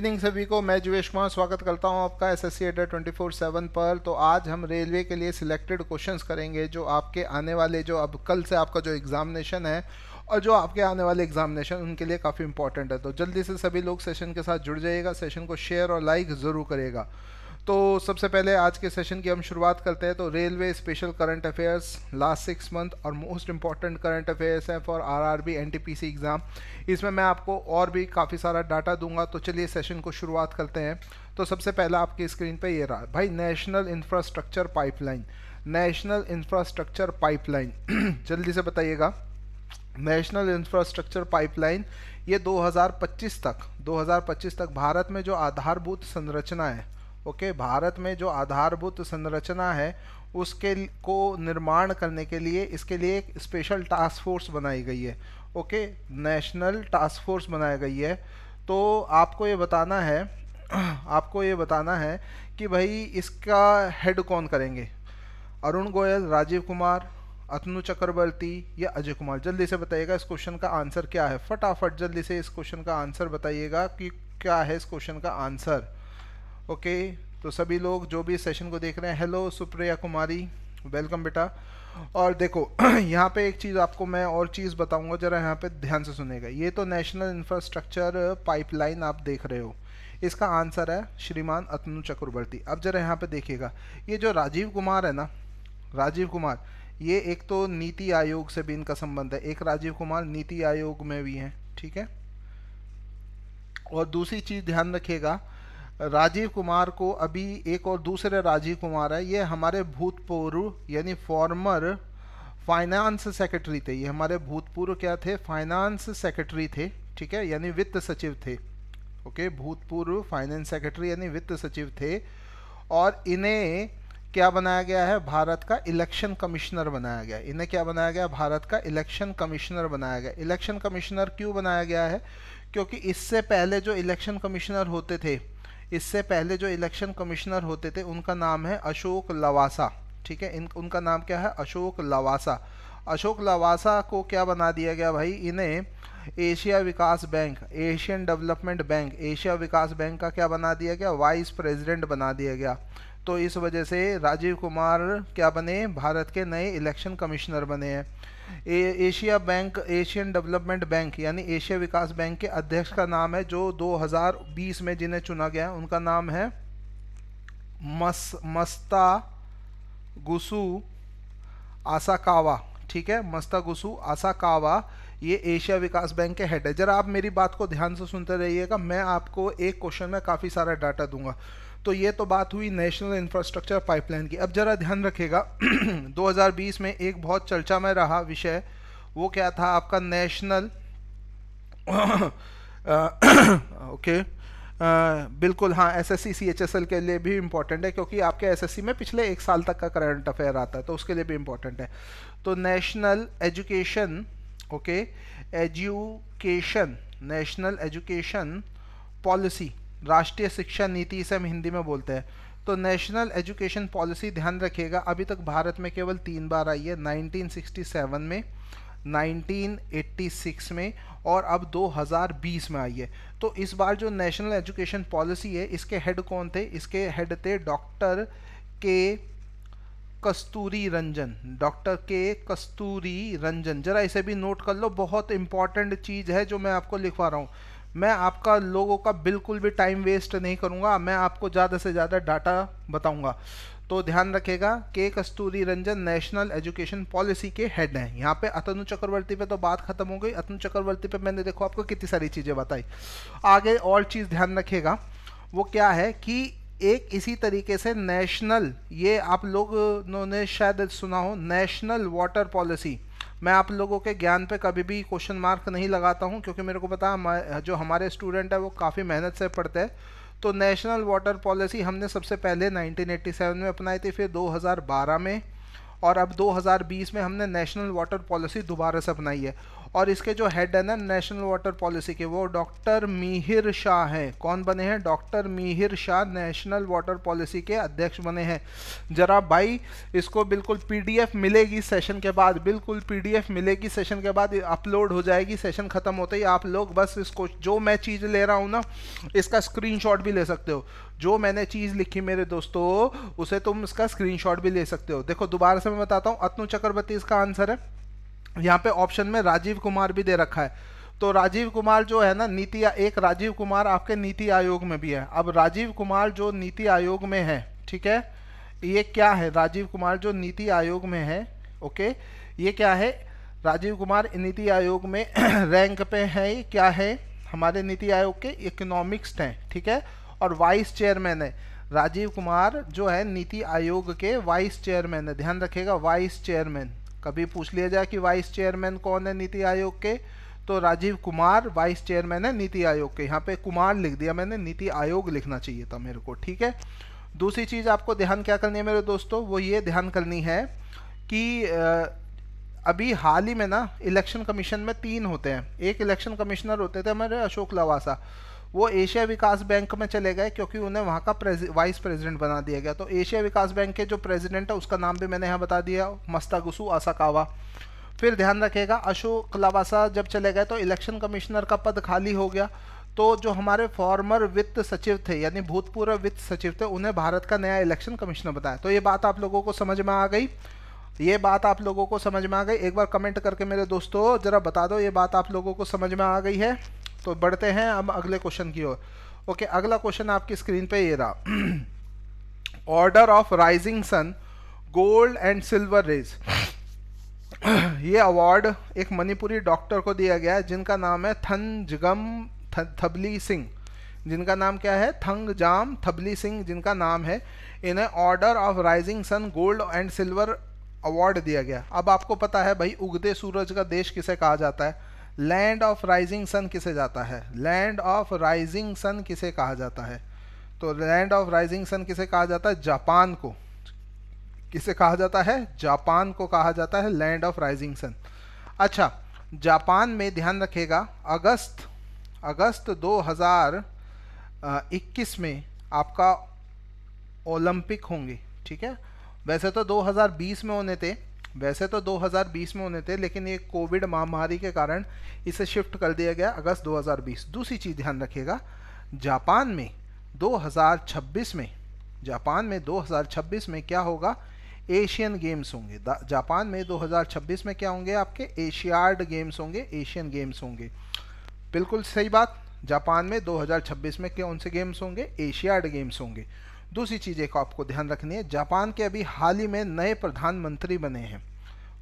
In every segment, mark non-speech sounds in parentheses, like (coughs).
Evening सभी को मैं जुवेश कुमार स्वागत करता हूं आपका S S C Adda twenty four seven पर तो आज हम रेलवे के लिए सिलेक्टेड क्वेश्चंस करेंगे जो आपके आने वाले जो अब कल से आपका जो एग्जामिनेशन है और जो आपके आने वाले एग्जामिनेशन उनके लिए काफ़ी इंपॉर्टेंट है तो जल्दी से सभी लोग सेशन के साथ जुड़ जाइएगा सेशन को शेयर और लाइक ज़रूर करेगा तो सबसे पहले आज के सेशन की हम शुरुआत करते हैं तो railway special current affairs last six month और मोस्ट इंपॉर्टेंट करंट अफेयर्स हैं फॉर आरआरबी एनटीपीसी एग्ज़ाम इसमें मैं आपको और भी काफ़ी सारा डाटा दूंगा तो चलिए सेशन को शुरुआत करते हैं तो सबसे पहला आपकी स्क्रीन पर ये रहा भाई national infrastructure pipeline national infrastructure pipeline जल्दी से बताइएगा नेशनल इंफ्रास्ट्रक्चर पाइपलाइन ये 2025 तक 2025 तक भारत में जो आधारभूत संरचना है ओके भारत में जो आधारभूत संरचना है उसके को निर्माण करने के लिए इसके लिए एक स्पेशल टास्क फोर्स बनाई गई है ओके नेशनल टास्क फोर्स बनाई गई है तो आपको ये बताना है (clears throat) आपको ये बताना है कि भाई इसका हेड कौन करेंगे अरुण गोयल राजीव कुमार अतनु चक्रवर्ती या अजय कुमार जल्दी से बताइएगा इस क्वेश्चन का आंसर क्या है फटाफट जल्दी से इस क्वेश्चन का आंसर बताइएगा कि क्या है इस क्वेश्चन का आंसर ओके तो सभी लोग जो भी सेशन को देख रहे हैं हेलो सुप्रिया कुमारी वेलकम बेटा और देखो (clears throat) यहाँ पे एक चीज़ आपको मैं और चीज़ बताऊंगा जरा यहाँ पे ध्यान से सुनेगा ये तो नेशनल इंफ्रास्ट्रक्चर पाइपलाइन आप देख रहे हो इसका आंसर है श्रीमान अतनु चक्रवर्ती अब जरा यहाँ पे देखिएगा ये जो राजीव कुमार है ना राजीव कुमार ये एक तो नीति आयोग से भी इनका संबंध है एक राजीव कुमार नीति आयोग में भी हैं ठीक है और दूसरी चीज़ ध्यान रखिएगा राजीव कुमार को अभी एक और दूसरे राजीव कुमार है ये हमारे भूतपूर्व यानी फॉर्मर फाइनेंस सेक्रेटरी थे ये हमारे भूतपूर्व क्या थे फाइनेंस सेक्रेटरी थे ठीक है यानी वित्त सचिव थे ओके भूतपूर्व फाइनेंस सेक्रेटरी यानी वित्त सचिव थे और इन्हें क्या बनाया गया है भारत का इलेक्शन कमिश्नर बनाया गया इन्हें क्या बनाया गया भारत का इलेक्शन कमिश्नर बनाया गया इलेक्शन कमिश्नर क्यों बनाया गया है क्योंकि इससे पहले जो इलेक्शन कमिश्नर होते थे इससे पहले जो इलेक्शन कमिश्नर होते थे उनका नाम है अशोक लवासा ठीक है इन उनका नाम क्या है अशोक लवासा अशोक लवासा को क्या बना दिया गया भाई इन्हें एशिया विकास bank Asian development bank Asia विकास बैंक का क्या बना दिया गया वाइस प्रेसिडेंट बना दिया गया तो इस वजह से राजीव कुमार क्या बने भारत के नए इलेक्शन कमिश्नर बने हैं Asia bank Asian development bank यानी एशिया विकास बैंक के अध्यक्ष का नाम है जो 2020 में जिन्हें चुना गया उनका नाम है मस मस्ता गुसु आसाकावा ठीक है मस्ता गुसु आसाकावा ये एशिया विकास बैंक के हेड है जरा आप मेरी बात को ध्यान से सुनते रहिएगा मैं आपको एक क्वेश्चन में काफ़ी सारा डाटा दूंगा तो ये तो बात हुई नेशनल इंफ्रास्ट्रक्चर पाइपलाइन की अब ज़रा ध्यान रखेगा 2020 (clears throat) में एक बहुत चर्चा में रहा विषय वो क्या था आपका नेशनल (clears throat) ओके बिल्कुल हाँ S S C H S L के लिए भी इम्पोर्टेंट है क्योंकि आपके एस एस सी में पिछले एक साल तक का करंट अफेयर आता है तो उसके लिए भी इम्पोर्टेंट है तो national education okay education national education policy राष्ट्रीय शिक्षा नीति इसे हम हिंदी में बोलते हैं तो नेशनल एजुकेशन पॉलिसी ध्यान रखिएगा अभी तक भारत में केवल तीन बार आई है 1967 में 1986 में और अब 2020 में आई है तो इस बार जो नेशनल एजुकेशन पॉलिसी है इसके हेड कौन थे इसके हेड थे डॉक्टर के कस्तूरी रंजन डॉक्टर के कस्तूरी रंजन जरा इसे भी नोट कर लो बहुत इंपॉर्टेंट चीज़ है जो मैं आपको लिखवा रहा हूँ मैं आपका लोगों का बिल्कुल भी टाइम वेस्ट नहीं करूँगा मैं आपको ज़्यादा से ज़्यादा डाटा बताऊँगा तो ध्यान रखेगा के Kasturi Rangan national education policy के हेड हैं यहाँ पे अतनु चक्रवर्ती पे तो बात खत्म हो गई अतनु चक्रवर्ती पे मैंने देखो आपको कितनी सारी चीज़ें बताई आगे और चीज़ ध्यान रखेगा वो क्या है कि एक इसी तरीके से नेशनल ये आप लोग ने शायद सुना हो नेशनल वाटर पॉलिसी मैं आप लोगों के ज्ञान पे कभी भी क्वेश्चन मार्क नहीं लगाता हूँ क्योंकि मेरे को पता है जो हमारे स्टूडेंट है वो काफ़ी मेहनत से पढ़ते हैं तो नेशनल वाटर पॉलिसी हमने सबसे पहले 1987 में अपनाई थी फिर 2012 में और अब 2020 में हमने नेशनल वाटर पॉलिसी दोबारा से अपनाई है और इसके जो हेड है ना नेशनल वाटर पॉलिसी के वो डॉक्टर मिहिर शाह हैं कौन बने हैं doctor Mihir Shah national water policy के अध्यक्ष बने हैं जरा भाई इसको बिल्कुल पीडीएफ मिलेगी सेशन के बाद बिल्कुल पीडीएफ मिलेगी सेशन के बाद अपलोड हो जाएगी सेशन ख़त्म होते ही आप लोग बस इसको जो मैं चीज़ ले रहा हूँ ना इसका स्क्रीन भी ले सकते हो जो मैंने चीज़ लिखी मेरे दोस्तों उसे तुम इसका स्क्रीनशॉट भी ले सकते हो देखो दोबारा से मैं बताता हूँ अतनु चक्रवर्ती इसका आंसर है यहाँ पे ऑप्शन में राजीव कुमार भी दे रखा है तो राजीव कुमार जो है ना नीति एक राजीव कुमार आपके नीति आयोग में भी है अब राजीव कुमार जो नीति आयोग में है ठीक है ये क्या है राजीव कुमार जो नीति आयोग में है ओके ये क्या है राजीव कुमार नीति आयोग में रैंक (clears throat) पे है ये क्या है हमारे नीति आयोग के इकोनॉमिक्स हैं ठीक है और वाइस चेयरमैन है राजीव कुमार जो है नीति आयोग के वाइस चेयरमैन है ध्यान रखिएगा वाइस चेयरमैन कभी पूछ लिया जाए कि वाइस चेयरमैन कौन है नीति आयोग के तो राजीव कुमार वाइस चेयरमैन है नीति आयोग के यहाँ पे कुमार लिख दिया मैंने नीति आयोग लिखना चाहिए था मेरे को ठीक है दूसरी चीज़ आपको ध्यान क्या करनी है मेरे दोस्तों वो ये ध्यान करनी है कि अभी हाल ही में ना इलेक्शन कमीशन में तीन होते हैं एक इलेक्शन कमिश्नर होते थे हमारे अशोक लवासा वो एशिया विकास बैंक में चले गए क्योंकि उन्हें वहाँ का प्रेज, वाइस प्रेसिडेंट बना दिया गया तो एशिया विकास बैंक के जो प्रेसिडेंट है उसका नाम भी मैंने यहाँ बता दिया मस्तागुसु आसाकावा फिर ध्यान रखेगा अशोक लवासा जब चले गए तो इलेक्शन कमिश्नर का पद खाली हो गया तो जो हमारे फॉर्मर वित्त सचिव थे यानी भूतपूर्व वित्त सचिव थे उन्हें भारत का नया इलेक्शन कमिश्नर बताया तो ये बात आप लोगों को समझ में आ गई ये बात आप लोगों को समझ में आ गई एक बार कमेंट करके मेरे दोस्तों ज़रा बता दो ये बात आप लोगों को समझ में आ गई है तो बढ़ते हैं अब अगले क्वेश्चन की ओर ओके अगला क्वेश्चन आपकी स्क्रीन पे ये रहा order of rising sun gold and silver rays ये अवार्ड एक मणिपुरी डॉक्टर को दिया गया है जिनका नाम है थंजगम थबली सिंह जिनका नाम क्या है थंग जाम थबली सिंह जिनका नाम है इन्हें order of rising sun gold and silver award दिया गया अब आपको पता है भाई उगते सूरज का देश किसे कहा जाता है लैंड ऑफ राइजिंग सन किसे जाता है लैंड ऑफ राइजिंग सन किसे कहा जाता है तो लैंड ऑफ राइजिंग सन किसे कहा जाता है जापान को किसे कहा जाता है जापान को कहा जाता है लैंड ऑफ राइजिंग सन अच्छा जापान में ध्यान रखेगा अगस्त अगस्त 2021 में आपका ओलंपिक होंगे ठीक है वैसे तो 2020 में होने थे वैसे तो 2020 में होने थे लेकिन ये कोविड महामारी के कारण इसे शिफ्ट कर दिया गया अगस्त 2020 दूसरी चीज़ ध्यान रखिएगा जापान में 2026 में जापान में 2026 में क्या होगा एशियन गेम्स होंगे जापान में 2026 में क्या होंगे आपके एशियाड गेम्स होंगे एशियन गेम्स होंगे बिल्कुल सही बात जापान में 2026 में कौन से गेम्स होंगे एशियाड गेम्स होंगे दूसरी चीज़ एक आपको ध्यान रखनी है जापान के अभी हाल ही में नए प्रधानमंत्री बने हैं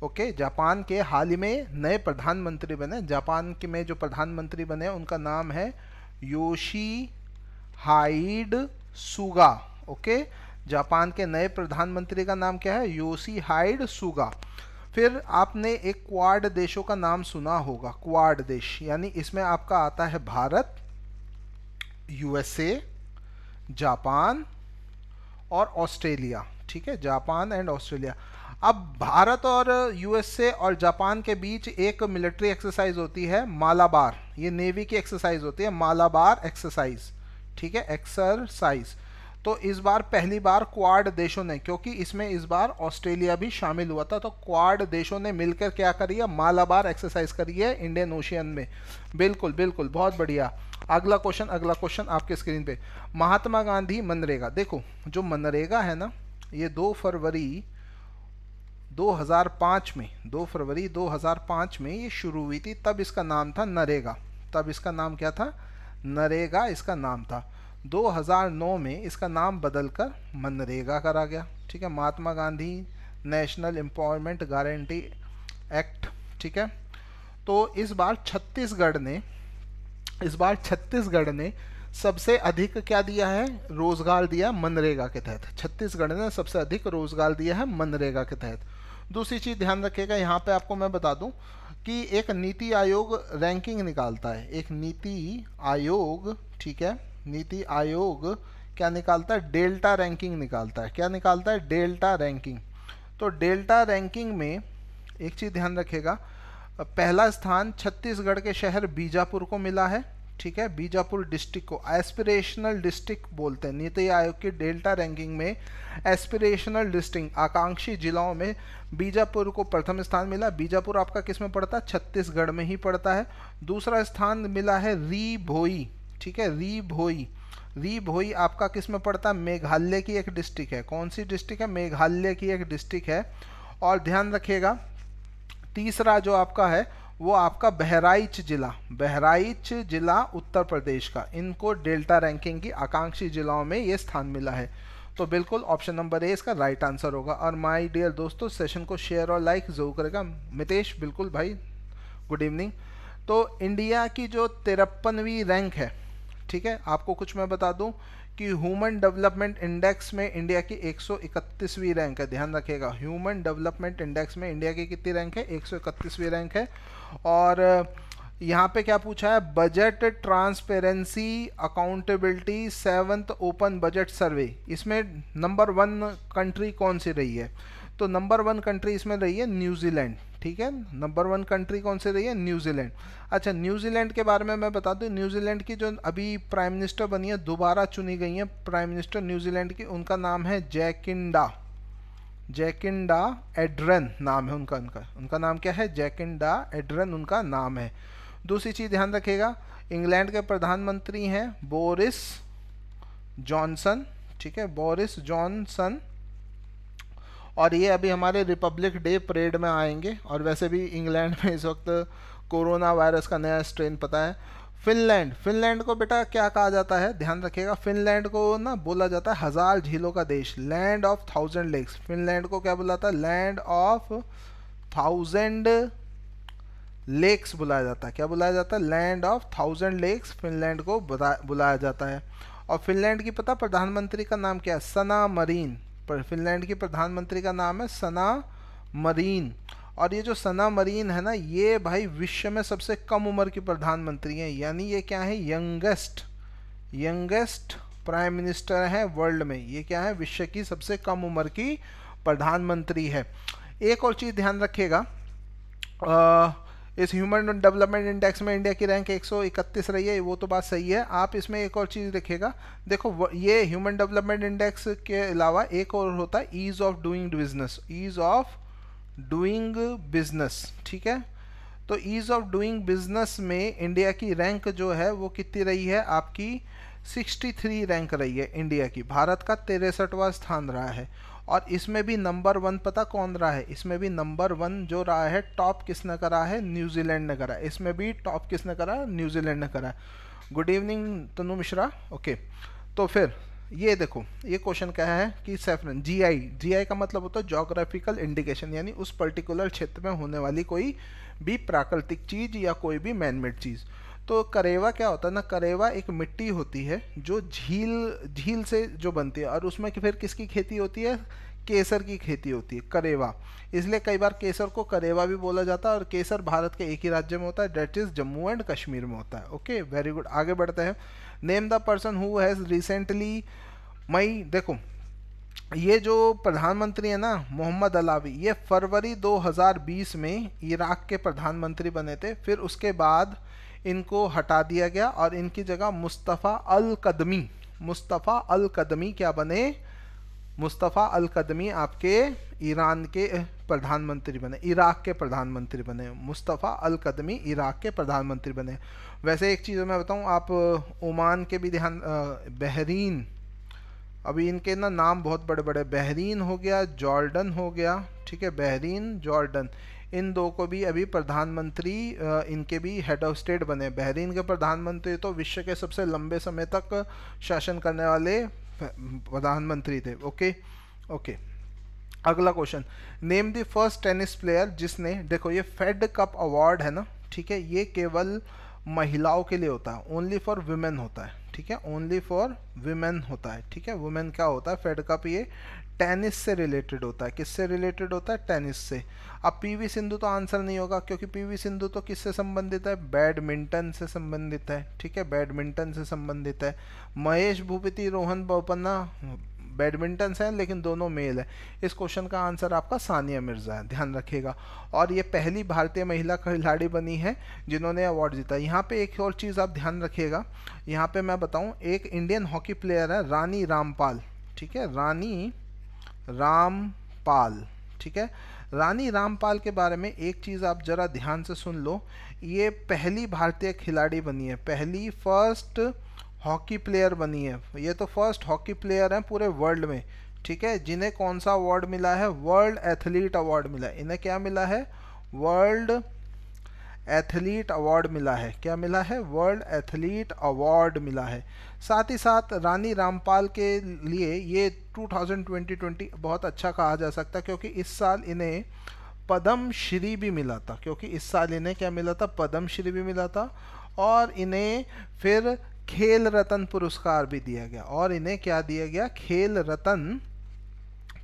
ओके जापान के हाल ही में नए प्रधानमंत्री बने जापान के में जो प्रधानमंत्री बने उनका नाम है Yoshihide Suga okay Japan के नए प्रधानमंत्री का नाम क्या है योशी हाइड सुगा फिर आपने एक क्वाड देशों का नाम सुना होगा क्वाड देश यानी इसमें आपका आता है भारत यूएसए जापान और ऑस्ट्रेलिया ठीक है जापान एंड ऑस्ट्रेलिया अब भारत और यूएसए और जापान के बीच एक मिलिट्री एक्सरसाइज होती है मालाबार ये नेवी की एक्सरसाइज होती है मालाबार एक्सरसाइज ठीक है एक्सरसाइज तो इस बार पहली बार क्वाड देशों ने क्योंकि इसमें इस बार ऑस्ट्रेलिया भी शामिल हुआ था तो क्वाड देशों ने मिलकर क्या करी है मालाबार एक्सरसाइज करी है इंडियन ओशियन में बिल्कुल बिल्कुल बहुत बढ़िया अगला क्वेश्चन अगला क्वेश्चन आपके स्क्रीन पे महात्मा गांधी मनरेगा देखो जो मनरेगा है ना ये दो फरवरी 2005 में दो फरवरी 2005 में ये शुरू हुई थी तब इसका नाम था नरेगा तब इसका नाम क्या था नरेगा इसका नाम था 2009 में इसका नाम बदलकर मनरेगा करा गया ठीक है Mahatma Gandhi national employment guarantee act ठीक है तो इस बार छत्तीसगढ़ ने इस बार छत्तीसगढ़ ने सबसे अधिक क्या दिया है रोजगार दिया मनरेगा के तहत छत्तीसगढ़ ने सबसे अधिक रोजगार दिया है मनरेगा के तहत दूसरी चीज़ ध्यान रखिएगा यहाँ पे आपको मैं बता दूँ कि एक नीति आयोग रैंकिंग निकालता है एक नीति आयोग ठीक है नीति आयोग क्या निकालता है डेल्टा रैंकिंग निकालता है क्या निकालता है डेल्टा रैंकिंग तो डेल्टा रैंकिंग में एक चीज़ ध्यान रखेगा पहला स्थान छत्तीसगढ़ के शहर बीजापुर को मिला है ठीक है बीजापुर डिस्ट्रिक्ट को एस्पिरेशनल डिस्ट्रिक्ट बोलते हैं नीति आयोग की डेल्टा रैंकिंग में एस्पिरेशनल डिस्ट्रिक्ट आकांक्षी जिलाओं में बीजापुर को प्रथम स्थान मिला बीजापुर आपका किस में पड़ता है छत्तीसगढ़ में ही पड़ता है दूसरा स्थान मिला है री भोई ठीक है री भोई री भोई आपका किस में पड़ता है मेघालय की एक डिस्ट्रिक्ट है कौन सी डिस्ट्रिक्ट है मेघालय की एक डिस्ट्रिक्ट है और ध्यान रखिएगा तीसरा जो आपका है वो आपका बहराइच जिला बहराइच जिला उत्तर प्रदेश का इनको डेल्टा रैंकिंग की आकांक्षी जिलाओं में ये स्थान मिला है तो बिल्कुल ऑप्शन नंबर ए इसका राइट आंसर होगा और माय डियर दोस्तों सेशन को शेयर और लाइक जरूर करेगा मितेश बिल्कुल भाई गुड इवनिंग तो इंडिया की जो तिरपनवीं रैंक है ठीक है आपको कुछ मैं बता दूं कि ह्यूमन डेवलपमेंट इंडेक्स में इंडिया की 131वीं रैंक है ध्यान रखिएगा ह्यूमन डेवलपमेंट इंडेक्स में इंडिया की कितनी रैंक है 131वीं रैंक है और यहाँ पे क्या पूछा है budget transparency accountability seventh open budget survey इसमें नंबर वन कंट्री कौन सी रही है तो नंबर वन कंट्री इसमें रही है न्यूजीलैंड ठीक है नंबर वन कंट्री कौन से रही है न्यूजीलैंड अच्छा न्यूजीलैंड के बारे में मैं बता दूं न्यूजीलैंड की जो अभी प्राइम मिनिस्टर बनी है दोबारा चुनी गई हैं प्राइम मिनिस्टर न्यूजीलैंड की उनका नाम है जैकिंडा जैकिंडा एड्रन नाम है उनका उनका उनका नाम क्या है जैकिंडा एड्रन उनका नाम है दूसरी चीज़ ध्यान रखिएगा इंग्लैंड के प्रधानमंत्री हैं बोरिस जॉनसन ठीक है बोरिस जॉनसन और ये अभी हमारे रिपब्लिक डे परेड में आएंगे और वैसे भी इंग्लैंड में इस वक्त कोरोना वायरस का नया स्ट्रेन पता है फिनलैंड फिनलैंड को बेटा क्या कहा जाता है ध्यान रखिएगा फिनलैंड को ना बोला जाता है हज़ार झीलों का देश land of thousand lakes Finland को क्या बोला है लैंड ऑफ थाउजेंड लेक्स बुलाया जाता है क्या बुलाया जाता है land of thousand lakes Finland को बुलाया जाता है और फिनलैंड की पता प्रधानमंत्री का नाम क्या है सना मरीन फिनलैंड की प्रधानमंत्री का नाम है सना मरीन और ये जो सना मरीन है ना ये भाई विश्व में सबसे कम उम्र की प्रधानमंत्री हैं यानी ये क्या है यंगेस्ट यंगेस्ट प्राइम मिनिस्टर हैं वर्ल्ड में ये क्या है विश्व की सबसे कम उम्र की प्रधानमंत्री है एक और चीज़ ध्यान रखिएगा इस ह्यूमन डेवलपमेंट इंडेक्स में इंडिया की रैंक 131 रही है वो तो बात सही है आप इसमें एक और चीज़ देखिएगा देखो ये ह्यूमन डेवलपमेंट इंडेक्स के अलावा एक और होता है ease of doing business ease of doing business ठीक है तो ईज़ ऑफ डूइंग बिजनेस में इंडिया की रैंक जो है वो कितनी रही है आपकी 63 रैंक रही है इंडिया की भारत का तिरसठवा स्थान रहा है और इसमें भी नंबर वन पता कौन रहा है इसमें भी नंबर वन जो रहा है टॉप किसने करा है न्यूजीलैंड ने करा है इसमें भी टॉप किसने करा न्यूजीलैंड ने करा है good evening Tanu Mishra okay तो फिर ये देखो ये क्वेश्चन क्या है कि सेफरन जीआई जीआई का मतलब होता है जोग्राफिकल इंडिकेशन यानी उस पर्टिकुलर क्षेत्र में होने वाली कोई भी प्राकृतिक चीज़ या कोई भी मैनमेड चीज़ तो करेवा क्या होता है ना करेवा एक मिट्टी होती है जो झील झील से जो बनती है और उसमें कि फिर किसकी खेती होती है केसर की खेती होती है करेवा इसलिए कई बार केसर को करेवा भी बोला जाता है और केसर भारत के एक ही राज्य में होता है that is Jammu and Kashmir में होता है ओके वेरी गुड आगे बढ़ते हैं name the person who has recently मई देखो ये जो प्रधानमंत्री है ना मोहम्मद अलावी ये फरवरी 2020 में इराक के प्रधानमंत्री बने थे फिर उसके बाद इनको हटा दिया गया और इनकी जगह मुस्तफ़ा अल कदमी मुस्तफ़ा अल कदमी क्या बने मुस्तफ़ा अल कदमी आपके ईरान के प्रधानमंत्री बने इराक़ के प्रधानमंत्री बने मुस्तफ़ा अल कदमी इराक़ के प्रधानमंत्री बने वैसे एक चीज़ मैं बताऊं आप ओमान के भी ध्यान बहरीन अभी इनके ना नाम बहुत बड़े बड़े बहरीन हो गया जॉर्डन हो गया ठीक है बहरीन जॉर्डन इन दो को भी अभी प्रधानमंत्री इनके भी हेड ऑफ स्टेट बने बहरीन के प्रधानमंत्री तो विश्व के सबसे लंबे समय तक शासन करने वाले प्रधानमंत्री थे ओके ओके अगला question name the first tennis player जिसने देखो ये फेड कप अवार्ड है ना ठीक है ये केवल महिलाओं के लिए होता है ओनली फॉर वुमेन होता है ठीक है ओनली फॉर वुमेन होता है ठीक है वुमेन क्या होता है फेड कप ये टेनिस से रिलेटेड होता है किससे रिलेटेड होता है टेनिस से अब पीवी सिंधु तो आंसर नहीं होगा क्योंकि पीवी सिंधु तो किससे संबंधित है बैडमिंटन से संबंधित है ठीक है बैडमिंटन से संबंधित है महेश भूपति रोहन बोपन्ना बैडमिंटन से है लेकिन दोनों मेल है इस क्वेश्चन का आंसर आपका सानिया मिर्ज़ा है ध्यान रखिएगा और ये पहली भारतीय महिला खिलाड़ी बनी है जिन्होंने अवार्ड जीता यहाँ पे एक और चीज़ आप ध्यान रखिएगा यहाँ पे मैं बताऊँ एक इंडियन हॉकी प्लेयर है रानी रामपाल ठीक है रानी रामपाल ठीक है रानी रामपाल के बारे में एक चीज़ आप ज़रा ध्यान से सुन लो ये पहली भारतीय खिलाड़ी बनी है पहली फर्स्ट हॉकी प्लेयर बनी है ये तो फर्स्ट हॉकी प्लेयर हैं पूरे वर्ल्ड में ठीक है जिन्हें कौन सा अवार्ड मिला है वर्ल्ड एथलीट अवार्ड मिला है इन्हें क्या मिला है वर्ल्ड एथलीट अवार्ड मिला है क्या मिला है वर्ल्ड एथलीट अवार्ड मिला है साथ ही साथ रानी रामपाल के लिए ये 2020-20 बहुत अच्छा कहा जा सकता है क्योंकि इस साल इन्हें पद्म श्री भी मिला था क्योंकि इस साल इन्हें क्या मिला था पद्म श्री भी मिला था और इन्हें फिर खेल रत्न पुरस्कार भी दिया गया और इन्हें क्या दिया गया खेल रत्न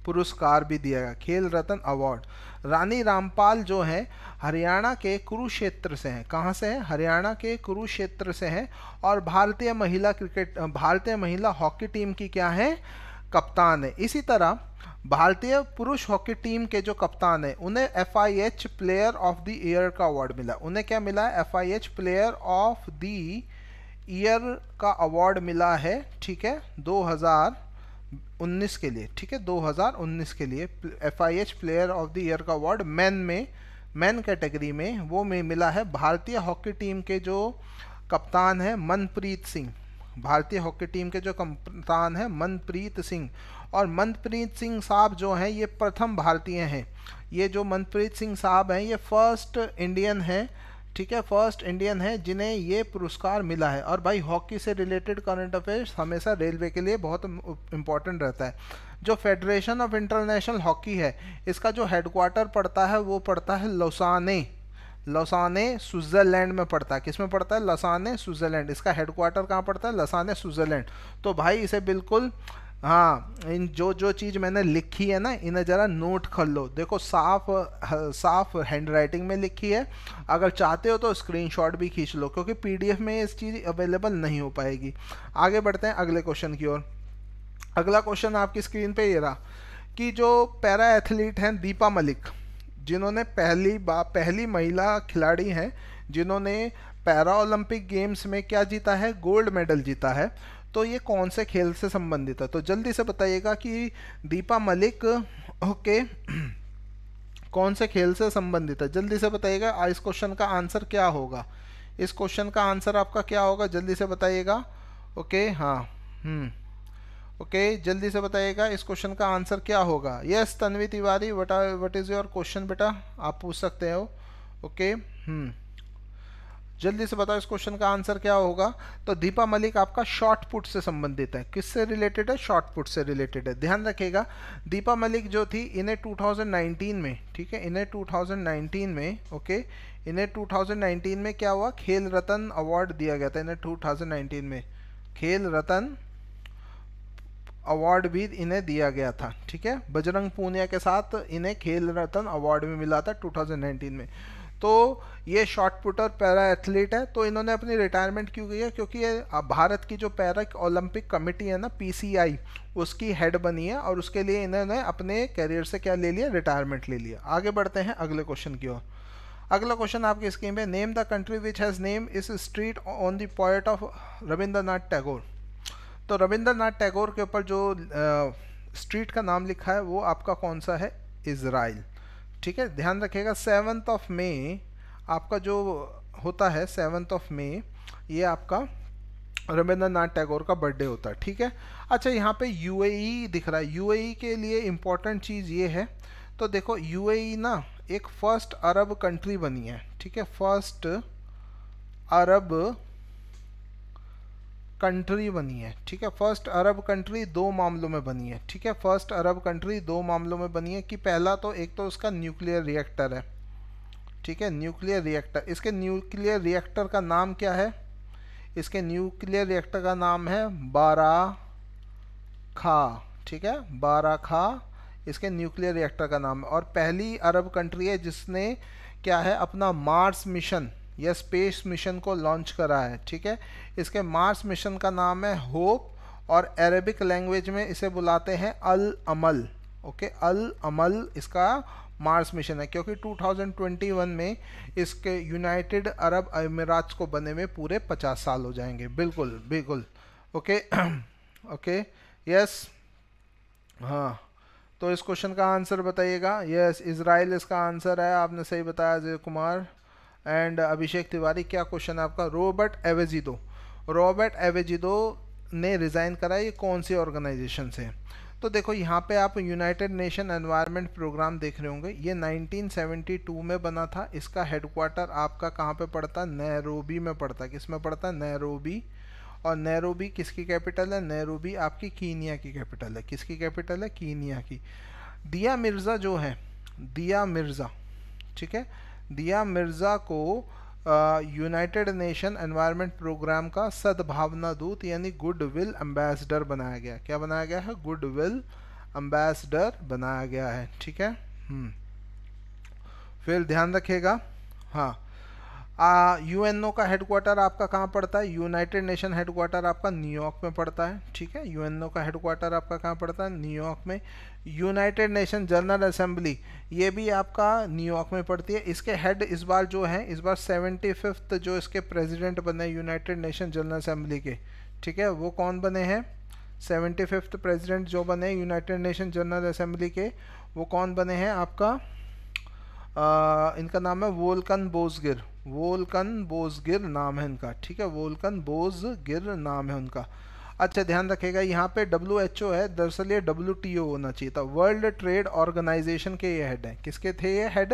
पुरस्कार भी दिया गया खेल रत्न अवार्ड रानी रामपाल जो है हरियाणा के कुरुक्षेत्र से हैं कहाँ से हैं हरियाणा के कुरुक्षेत्र से हैं और भारतीय महिला क्रिकेट भारतीय महिला हॉकी टीम की क्या है कप्तान है इसी तरह भारतीय पुरुष हॉकी टीम के जो कप्तान हैं उन्हें F I H player of the year का अवार्ड मिला उन्हें क्या मिला है F I H player of the year का अवार्ड मिला है ठीक है 2019 के लिए ठीक है 2019 के लिए F I H player of the year का अवार्ड मैन में मैन कैटेगरी में वो में मिला है भारतीय हॉकी टीम के जो कप्तान है मनप्रीत सिंह भारतीय हॉकी टीम के जो कप्तान है मनप्रीत सिंह और मनप्रीत सिंह साहब जो हैं ये प्रथम भारतीय हैं ये जो मनप्रीत सिंह साहब हैं ये फर्स्ट इंडियन हैं ठीक है फर्स्ट इंडियन है जिन्हें ये पुरस्कार मिला है और भाई हॉकी से रिलेटेड करंट अफेयर्स हमेशा रेलवे के लिए बहुत इम्पॉर्टेंट रहता है जो फेडरेशन ऑफ इंटरनेशनल हॉकी है इसका जो हेडक्वार्टर पड़ता है वो पड़ता है लौसाने लसाने स्विट्ज़रलैंड में पड़ता है किस में पड़ता है लसाने स्विट्ज़रलैंड इसका हेडक्वार्टर कहाँ पड़ता है लसाने स्विट्ज़रलैंड तो भाई इसे बिल्कुल हाँ इन जो जो चीज़ मैंने लिखी है ना इन्हें ज़रा नोट कर लो देखो साफ साफ हैंड राइटिंग में लिखी है अगर चाहते हो तो स्क्रीनशॉट भी खींच लो क्योंकि पीडीएफ में इस चीज़ अवेलेबल नहीं हो पाएगी आगे बढ़ते हैं अगले क्वेश्चन की ओर अगला क्वेश्चन आपकी स्क्रीन पे ये रहा कि जो पैरा एथलीट हैं दीपा मलिक जिन्होंने पहली बा पहली महिला खिलाड़ी हैं जिन्होंने पैरा ओलंपिक गेम्स में क्या जीता है गोल्ड मेडल जीता है तो ये कौन से खेल से संबंधित है तो जल्दी से बताइएगा कि दीपा मलिक ओके कौन से खेल से संबंधित है जल्दी से बताइएगा इस क्वेश्चन का आंसर क्या होगा इस क्वेश्चन का आंसर आपका क्या होगा जल्दी से बताइएगा ओके हाँ हम्म, ओके जल्दी से बताइएगा इस क्वेश्चन का आंसर क्या होगा yes Tanvi Tiwari what what is your question बेटा आप पूछ सकते हो ओके हम्म जल्दी से बताओ इस क्वेश्चन का आंसर क्या होगा तो दीपा मलिक आपका शॉर्ट पुट से संबंधित है किससे रिलेटेड है शॉर्ट पुट से रिलेटेड है ध्यान रखिएगा दीपा मलिक जो थी इन्हें 2019 में ठीक है इन्हें 2019 में ओके इन्हें 2019 में क्या हुआ खेल रतन अवार्ड दिया गया था इन्हें 2019 में खेल रतन अवार्ड भी इन्हें दिया गया था ठीक है बजरंग पूनिया के साथ इन्हें खेल रतन अवार्ड भी मिला था टू में तो ये शॉर्ट पुटर पैरा एथलीट है तो इन्होंने अपनी रिटायरमेंट क्यों की है क्योंकि ये भारत की जो पैरा ओलंपिक कमेटी है ना पीसीआई उसकी हेड बनी है और उसके लिए इन्होंने अपने करियर से क्या ले लिया रिटायरमेंट ले लिया आगे बढ़ते हैं अगले क्वेश्चन की ओर अगला क्वेश्चन आपकी स्कीम है name the country which has name is street on the point of Rabindranath Tagore तो रविंद्रनाथ टैगोर के ऊपर जो स्ट्रीट का नाम लिखा है वो आपका कौन सा है इसराइल ठीक है ध्यान रखिएगा सेवन्थ ऑफ मे आपका जो होता है सेवन्थ ऑफ मे ये आपका रविंद्रनाथ टैगोर का बर्थडे होता है ठीक है अच्छा यहाँ पे यूएई e दिख रहा है यूएई e के लिए इम्पॉर्टेंट चीज़ ये है तो देखो यूएई e ना एक फ़र्स्ट अरब कंट्री बनी है ठीक है फर्स्ट अरब कंट्री बनी है ठीक है फर्स्ट अरब कंट्री दो मामलों में बनी है ठीक है फर्स्ट अरब कंट्री दो मामलों में बनी है कि पहला तो एक तो उसका न्यूक्लियर रिएक्टर है ठीक है न्यूक्लियर रिएक्टर इसके न्यूक्लियर रिएक्टर का नाम क्या है इसके न्यूक्लियर रिएक्टर का नाम है बारा खा ठीक है बारा खा इसके न्यूक्लियर रिएक्टर का नाम है और पहली अरब कंट्री है जिसने क्या है अपना मार्स मिशन यह स्पेस मिशन को लॉन्च करा है ठीक है इसके मार्स मिशन का नाम है होप और अरेबिक लैंग्वेज में इसे बुलाते हैं अल अमल ओके अल अमल इसका मार्स मिशन है क्योंकि 2021 में इसके यूनाइटेड अरब अमीरात को बने में पूरे 50 साल हो जाएंगे बिल्कुल बिल्कुल ओके (clears throat) ओके यस हाँ तो इस क्वेश्चन का आंसर बताइएगा यस इसराइल इसका आंसर है आपने सही बताया अजय कुमार एंड अभिषेक तिवारी क्या क्वेश्चन है आपका रॉबर्ट एवेजिदो रॉबर्ट एवेजिदो ने रिज़ाइन करा ये कौन सी ऑर्गेनाइजेशन से तो देखो यहाँ पे आप यूनाइटेड नेशन एनवायरनमेंट प्रोग्राम देख रहे होंगे ये 1972 में बना था इसका हेडक्वार्टर आपका कहाँ पे पड़ता नैरोबी में पड़ता किस में पड़ता है नैरोबी और नैरोबी किसकी कैपिटल है नैरोबी आपकी कीनिया की कैपिटल है किसकी कैपिटल है कीनिया की दिया मिर्ज़ा जो है दिया मिर्ज़ा ठीक है दिया मिर्ज़ा को यूनाइटेड नेशन एनवायरनमेंट प्रोग्राम का सद्भावना दूत यानी गुडविल एम्बेसडर बनाया गया क्या बनाया गया है गुडविल एम्बेसडर बनाया गया है ठीक है हम्म। फिर ध्यान रखेगा हाँ यू एन ओ का हेडक्वार्टर आपका कहाँ पड़ता है यूनाइटेड नेशन हेडक्वार्टर आपका न्यूयॉर्क में पड़ता है ठीक है यू एन ओ का हेडक्वार्टर आपका कहाँ पड़ता है न्यूयॉर्क में यूनाइटेड नेशन जनरल असेंबली ये भी आपका न्यूयॉर्क में पड़ती है इसके हेड इस बार जो है इस बार सेवेंटी फिफ्थ जो इसके प्रेजिडेंट बने यूनाइटेड नेशन जनरल असेंबली के ठीक है वो कौन बने हैं सेवेंटी फिफ्थ प्रेजिडेंट जो बने यूनाइटेड नेशन जनरल असेंबली के वो कौन बने हैं आपका आ, इनका नाम है वोलकन बोजगिर वोल्कन गिर नाम है उनका ठीक है वोल्कन गिर नाम है उनका अच्छा ध्यान रखेगा यहाँ पे डब्ल्यू एच ओ है दरअसल ये डब्ल्यू टी ओ होना चाहिए था वर्ल्ड ट्रेड ऑर्गेनाइजेशन के ये हेड हैं किसके थे ये head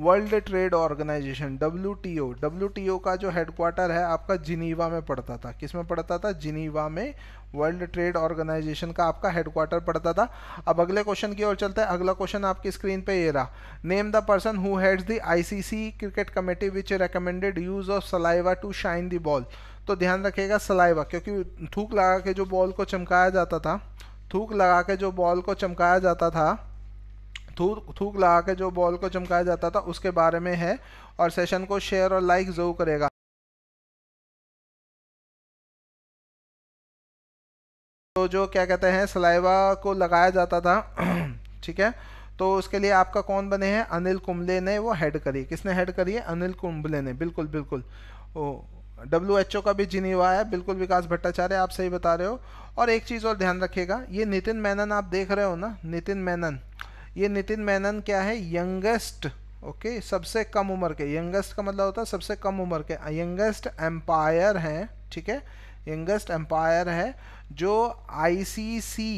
world trade organisation W T O W T O का जो हेडक्वार्टर है आपका जिनीवा में पड़ता था किस में पड़ता था जिनीवा में वर्ल्ड ट्रेड ऑर्गेनाइजेशन का आपका हेडक्वार्टर पड़ता था अब अगले क्वेश्चन की ओर चलते हैं अगला क्वेश्चन आपकी स्क्रीन पे ये रहा name the person who heads the ICC cricket committee which recommended use of saliva to shine the ball तो ध्यान रखिएगा सलाइवा क्योंकि थूक लगा के जो बॉल को चमकाया जाता था थूक लगा के जो बॉल को चमकाया जाता था थूक थूक लगा के जो बॉल को चमकाया जाता था उसके बारे में है और सेशन को शेयर और लाइक जरूर करेगा तो जो क्या कहते हैं सलाइवा को लगाया जाता था (clears throat) ठीक है तो उसके लिए आपका कौन बने हैं अनिल कुंबले ने वो हेड करी किसने हेड करी है अनिल कुंबले ने बिल्कुल बिल्कुल ओ डब्ल्यू एच ओ का भी जिनीवा है बिल्कुल विकास भट्टाचार्य आप सही बता रहे हो और एक चीज़ और ध्यान रखिएगा ये नितिन मैनन आप देख रहे हो ना नितिन मैनन ये नितिन मैनन क्या है यंगेस्ट ओके सबसे कम उम्र के यंगेस्ट का मतलब होता है सबसे कम उम्र के यंगेस्ट एम्पायर हैं ठीक है यंगेस्ट एम्पायर है जो आईसीसी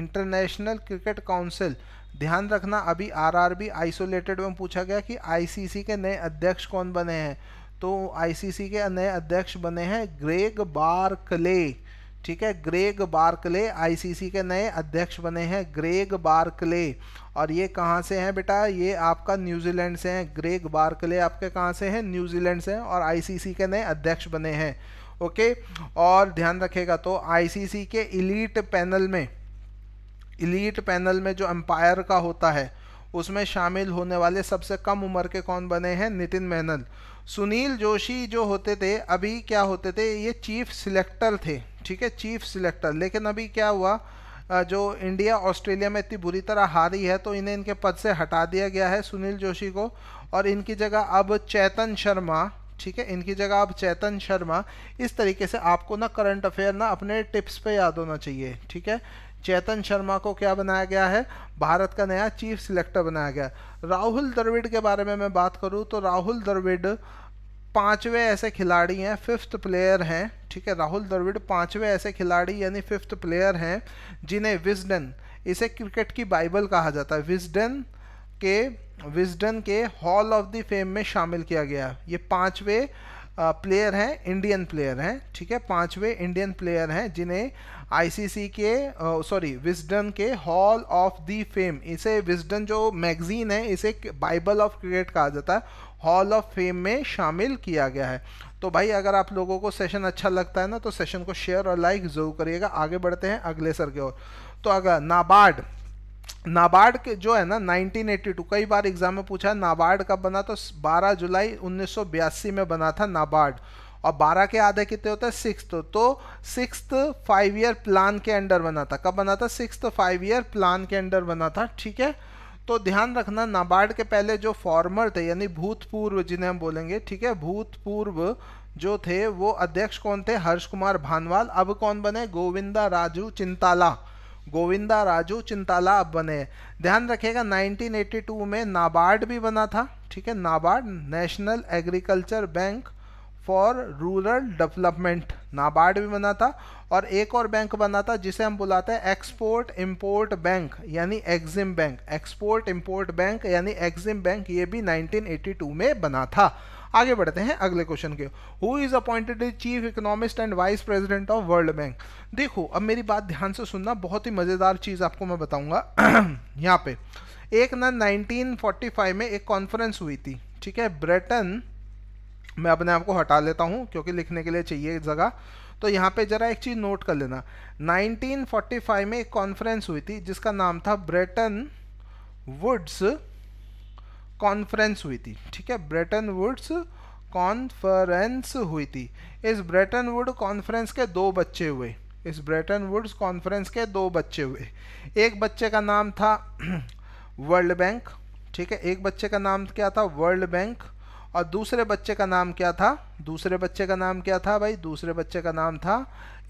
इंटरनेशनल क्रिकेट काउंसिल ध्यान रखना अभी आरआरबी आइसोलेटेड में पूछा गया कि आईसीसी के नए अध्यक्ष कौन बने हैं तो आईसीसी के नए अध्यक्ष बने हैं ग्रेग बार्कले ठीक है ग्रेग बार्कले आईसीसी के नए अध्यक्ष बने हैं ग्रेग बार्कले और ये कहाँ से हैं बेटा ये आपका न्यूजीलैंड से हैं ग्रेग बार्कले आपके कहाँ से हैं न्यूजीलैंड से हैं और आईसीसी के नए अध्यक्ष बने हैं ओके और ध्यान रखेगा तो आईसीसी के इलीट पैनल में इलीट पैनल में जो अंपायर का होता है उसमें शामिल होने वाले सबसे कम उम्र के कौन बने हैं नितिन मैनल सुनील जोशी जो होते थे अभी क्या होते थे ये चीफ सिलेक्टर थे ठीक है चीफ सिलेक्टर लेकिन अभी क्या हुआ जो इंडिया ऑस्ट्रेलिया में इतनी बुरी तरह हारी है तो इन्हें इनके पद से हटा दिया गया है सुनील जोशी को और इनकी जगह अब चेतन शर्मा ठीक है इनकी जगह आप चैतन शर्मा इस तरीके से आपको ना करंट अफेयर ना अपने टिप्स पे याद होना चाहिए ठीक है चेतन शर्मा को क्या बनाया गया है भारत का नया चीफ सिलेक्टर बनाया गया राहुल द्रविड़ के बारे में मैं बात करूँ तो राहुल द्रविड़ पांचवे ऐसे खिलाड़ी हैं फिफ्थ प्लेयर हैं ठीक है राहुल द्रविड़ पांचवे ऐसे खिलाड़ी यानी फिफ्थ प्लेयर हैं जिन्हें विजडन इसे क्रिकेट की बाइबल कहा जाता है विजडन के विजडन के हॉल ऑफ द फेम में शामिल किया गया ये पाँचवें प्लेयर हैं इंडियन प्लेयर हैं ठीक है पांचवे इंडियन प्लेयर हैं जिन्हें आईसीसी के सॉरी विजडन के हॉल ऑफ दी फेम इसे विजडन जो मैगजीन है इसे बाइबल ऑफ क्रिकेट कहा जाता है हॉल ऑफ फेम में शामिल किया गया है तो भाई अगर आप लोगों को सेशन अच्छा लगता है ना तो सेशन को शेयर और लाइक ज़रूर करिएगा आगे बढ़ते हैं अगले सर के ओर तो अगर नाबार्ड नाबार्ड के जो है ना 1982 कई बार एग्जाम में पूछा नाबार्ड कब बना तो 12 जुलाई 1982 में बना था नाबार्ड और 12 के आधे कितने होता है सिक्स तो सिक्स फाइव ईयर प्लान के अंडर बना था कब बना था सिक्स फाइव ईयर प्लान के अंडर बना था ठीक है तो ध्यान रखना नाबार्ड के पहले जो फॉर्मर थे यानी भूतपूर्व जिन्हें हम बोलेंगे ठीक है भूतपूर्व जो थे वो अध्यक्ष कौन थे हर्ष कुमार भानवाल अब कौन बने गोविंदा राजू चिंताला गोविंदा राजू चिंतालाब बने ध्यान रखेगा 1982 में नाबार्ड भी बना था ठीक है NABARD national agriculture bank for rural development NABARD भी बना था और एक और बैंक बना था जिसे हम बुलाते हैं एक्सपोर्ट इंपोर्ट बैंक यानी EXIM bank export import bank यानी एक्जिम बैंक ये भी 1982 में बना था आगे बढ़ते हैं अगले क्वेश्चन के who is appointed chief economist and vice president of world bank देखो अब मेरी बात ध्यान से सुनना बहुत ही मज़ेदार चीज़ आपको मैं बताऊंगा (clears throat) यहाँ पे एक ना 1945 में एक कॉन्फ्रेंस हुई थी ठीक है ब्रिटेन मैं अपने आप को हटा लेता हूँ क्योंकि लिखने के लिए चाहिए जगह तो यहाँ पे ज़रा एक चीज़ नोट कर लेना 1945 में एक कॉन्फ्रेंस हुई थी जिसका नाम था ब्रेटन वुड्स कॉन्फ्रेंस हुई थी ठीक है ब्रेटन वुड्स कॉन्फ्रेंस हुई थी इस ब्रेटन वुड कॉन्फ्रेंस के दो बच्चे हुए इस ब्रेटन वुड्स कॉन्फ्रेंस के दो बच्चे हुए एक बच्चे का नाम था (clears throat) वर्ल्ड बैंक ठीक है एक बच्चे का नाम क्या था वर्ल्ड बैंक और दूसरे बच्चे का नाम क्या था दूसरे बच्चे का नाम क्या था भाई दूसरे बच्चे का नाम था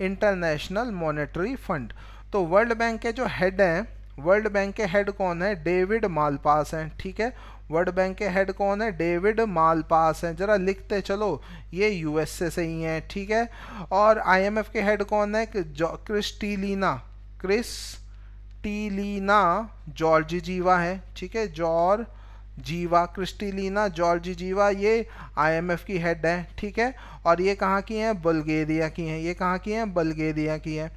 इंटरनेशनल मॉनेटरी फंड तो वर्ल्ड बैंक के जो हेड हैं वर्ल्ड बैंक के हेड कौन है डेविड मालपास हैं ठीक है वर्ल्ड बैंक के हेड कौन है डेविड मालपास हैं ज़रा लिखते चलो ये यूएसए से ही हैं ठीक है और आईएमएफ के हेड कौन है क्रिस्टीलिना क्रिस टीलिना जॉर्ज जीवा है ठीक है जॉर जीवा क्रिस्टीलिना जॉर्जी जीवा ये आईएमएफ की हेड है ठीक है और ये कहाँ की हैं बल्गेरिया की हैं ये कहाँ की हैं बल्गेरिया की हैं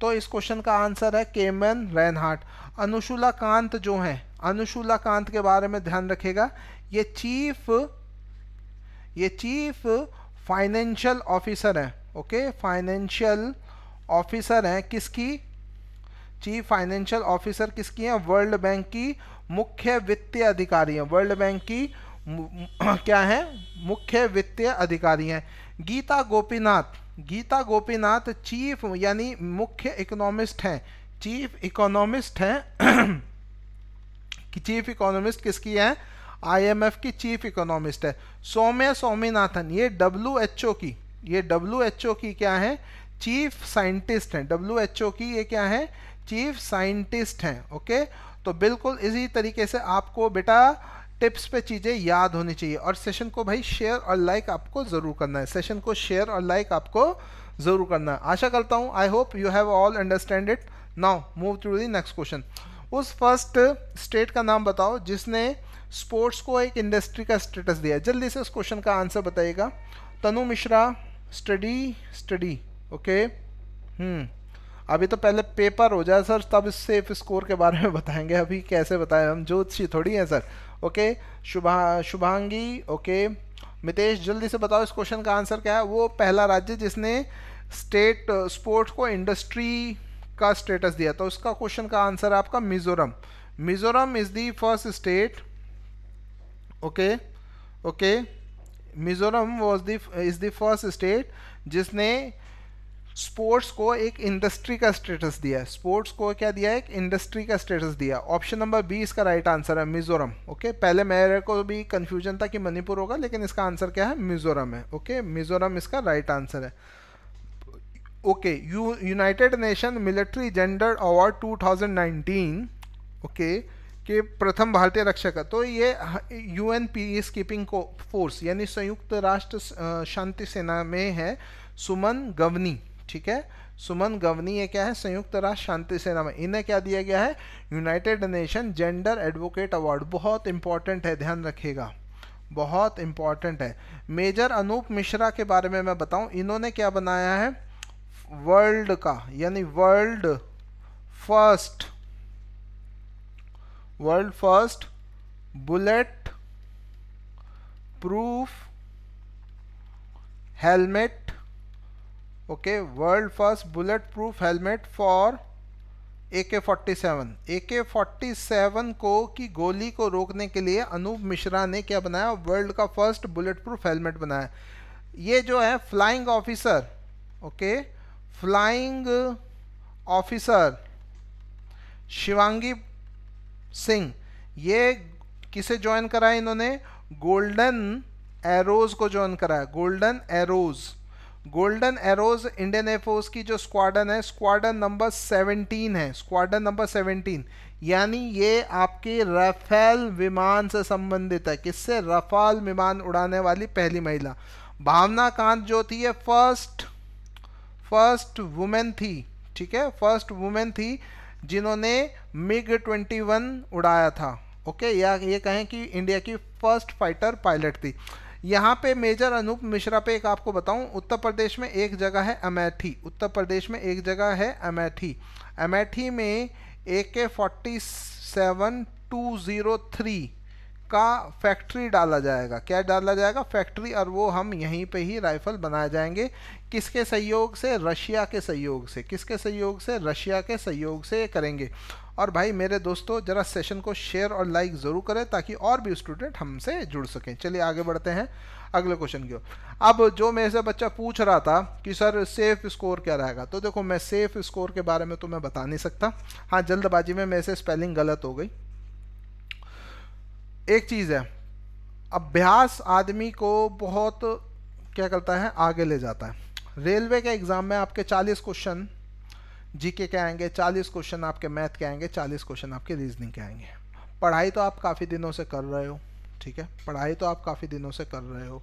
तो इस क्वेश्चन का आंसर है केमन रैनहार्ट अनुशुला कांत जो हैं अनुशूला कांत के बारे में ध्यान रखेगा ये चीफ ये चीफ फाइनेंशियल ऑफिसर हैं ओके फाइनेंशियल ऑफिसर हैं किसकी चीफ फाइनेंशियल ऑफिसर किसकी हैं वर्ल्ड बैंक की मुख्य वित्तीय अधिकारी हैं वर्ल्ड बैंक की क्या है मुख्य वित्तीय अधिकारी हैं गीता गोपीनाथ गीता गोपीनाथ चीफ यानी मुख्य इकोनॉमिस्ट हैं चीफ इकोनॉमिस्ट हैं (clears throat) कि चीफ इकोनॉमिस्ट किसकी है आईएमएफ की चीफ इकोनॉमिस्ट है सौम्या स्वामीनाथन ये डब्ल्यू की ये डब्ल्यू की क्या है चीफ साइंटिस्ट हैं डब्ल्यू की ये क्या है चीफ साइंटिस्ट हैं ओके तो बिल्कुल इसी तरीके से आपको बेटा टिप्स पे चीज़ें याद होनी चाहिए और सेशन को भाई शेयर और लाइक आपको ज़रूर करना है सेशन को शेयर और लाइक आपको ज़रूर करना है आशा करता हूँ I hope you have all understand it now move to the next question उस फर्स्ट स्टेट का नाम बताओ जिसने स्पोर्ट्स को एक इंडस्ट्री का स्टेटस दिया जल्दी से उस क्वेश्चन का आंसर बताइएगा Tanu Mishra study study okay अभी तो पहले पेपर हो जाए सर तब सेफ स्कोर के बारे में (laughs) बताएंगे अभी कैसे बताएं हम ज्योतिषी थोड़ी हैं sir okay Shubha Shubhangi okay Mitesh जल्दी से बताओ इस क्वेश्चन का आंसर क्या है वो पहला राज्य जिसने स्टेट स्पोर्ट्स को इंडस्ट्री का स्टेटस दिया तो उसका क्वेश्चन का आंसर आपका Mizoram Mizoram is the first state okay okay Mizoram was the is the first state जिसने स्पोर्ट्स को एक इंडस्ट्री का स्टेटस दिया स्पोर्ट्स को क्या दिया है एक इंडस्ट्री का स्टेटस दिया ऑप्शन नंबर बी इसका राइट आंसर है मिजोरम ओके पहले मेरे को भी कंफ्यूजन था कि मणिपुर होगा लेकिन इसका आंसर क्या है मिजोरम है ओके मिजोरम इसका राइट आंसर है okay U United Nation military gender award 2019 okay के प्रथम भारतीय रक्षक तो ये यू एन पीस कीपिंग को फोर्स यानी संयुक्त राष्ट्र शांति सेना में है सुमन गवनी ठीक है सुमन गवनी ये क्या है संयुक्त राष्ट्र शांति सेना में इन्हें क्या दिया गया है United Nation gender advocate award बहुत इंपॉर्टेंट है ध्यान रखिएगा बहुत इंपॉर्टेंट है मेजर अनूप मिश्रा के बारे में मैं बताऊं इन्होंने क्या बनाया है वर्ल्ड का यानी world first world first bulletproof helmet okay world first bulletproof helmet for A K forty seven A K forty seven को की गोली को रोकने के लिए अनूप मिश्रा ने क्या बनाया वर्ल्ड का फर्स्ट बुलेट प्रूफ हेलमेट बनाया ये जो है flying officer okay okay? Flying officer Shivangi Singh ये किसे ज्वाइन कराया इन्होंने गोल्डन एरोज को ज्वाइन कराया Golden Arrows Golden Arrows Indian air force की जो स्क्वाडन है स्क्वाडन नंबर 17 है स्क्वाडन नंबर 17 यानी ये आपके राफेल विमान से संबंधित है किससे रफाल विमान उड़ाने वाली पहली महिला भावना कांत जो थी ये फर्स्ट फर्स्ट वुमेन थी ठीक है फर्स्ट वुमेन थी जिन्होंने मिग 21 उड़ाया था ओके या ये कहें कि इंडिया की फर्स्ट फाइटर पायलट थी यहाँ पे मेजर अनूप मिश्रा पे एक आपको बताऊँ उत्तर प्रदेश में एक जगह है अमेठी उत्तर प्रदेश में एक जगह है अमेठी अमेठी में A K forty seven two zero three का फैक्ट्री डाला जाएगा क्या डाला जाएगा फैक्ट्री और वो हम यहीं पे ही राइफल बनाए जाएंगे किसके सहयोग से रशिया के सहयोग से किसके सहयोग से रशिया के सहयोग से करेंगे और भाई मेरे दोस्तों ज़रा सेशन को शेयर और लाइक ज़रूर करें ताकि और भी स्टूडेंट हमसे जुड़ सकें चलिए आगे बढ़ते हैं अगले क्वेश्चन की ओर अब जो मेरे से बच्चा पूछ रहा था कि सर सेफ स्कोर क्या रहेगा तो देखो मैं सेफ स्कोर के बारे में तो मैं बता नहीं सकता हाँ जल्दबाजी में मेरे से स्पेलिंग गलत हो गई एक चीज़ है अभ्यास आदमी को बहुत क्या करता है आगे ले जाता है रेलवे के एग्ज़ाम में आपके 40 क्वेश्चन जीके के आएंगे 40 क्वेश्चन आपके मैथ के आएंगे 40 क्वेश्चन आपके रीजनिंग के आएंगे पढ़ाई तो आप काफ़ी दिनों से कर रहे हो ठीक है पढ़ाई तो आप काफ़ी दिनों से कर रहे हो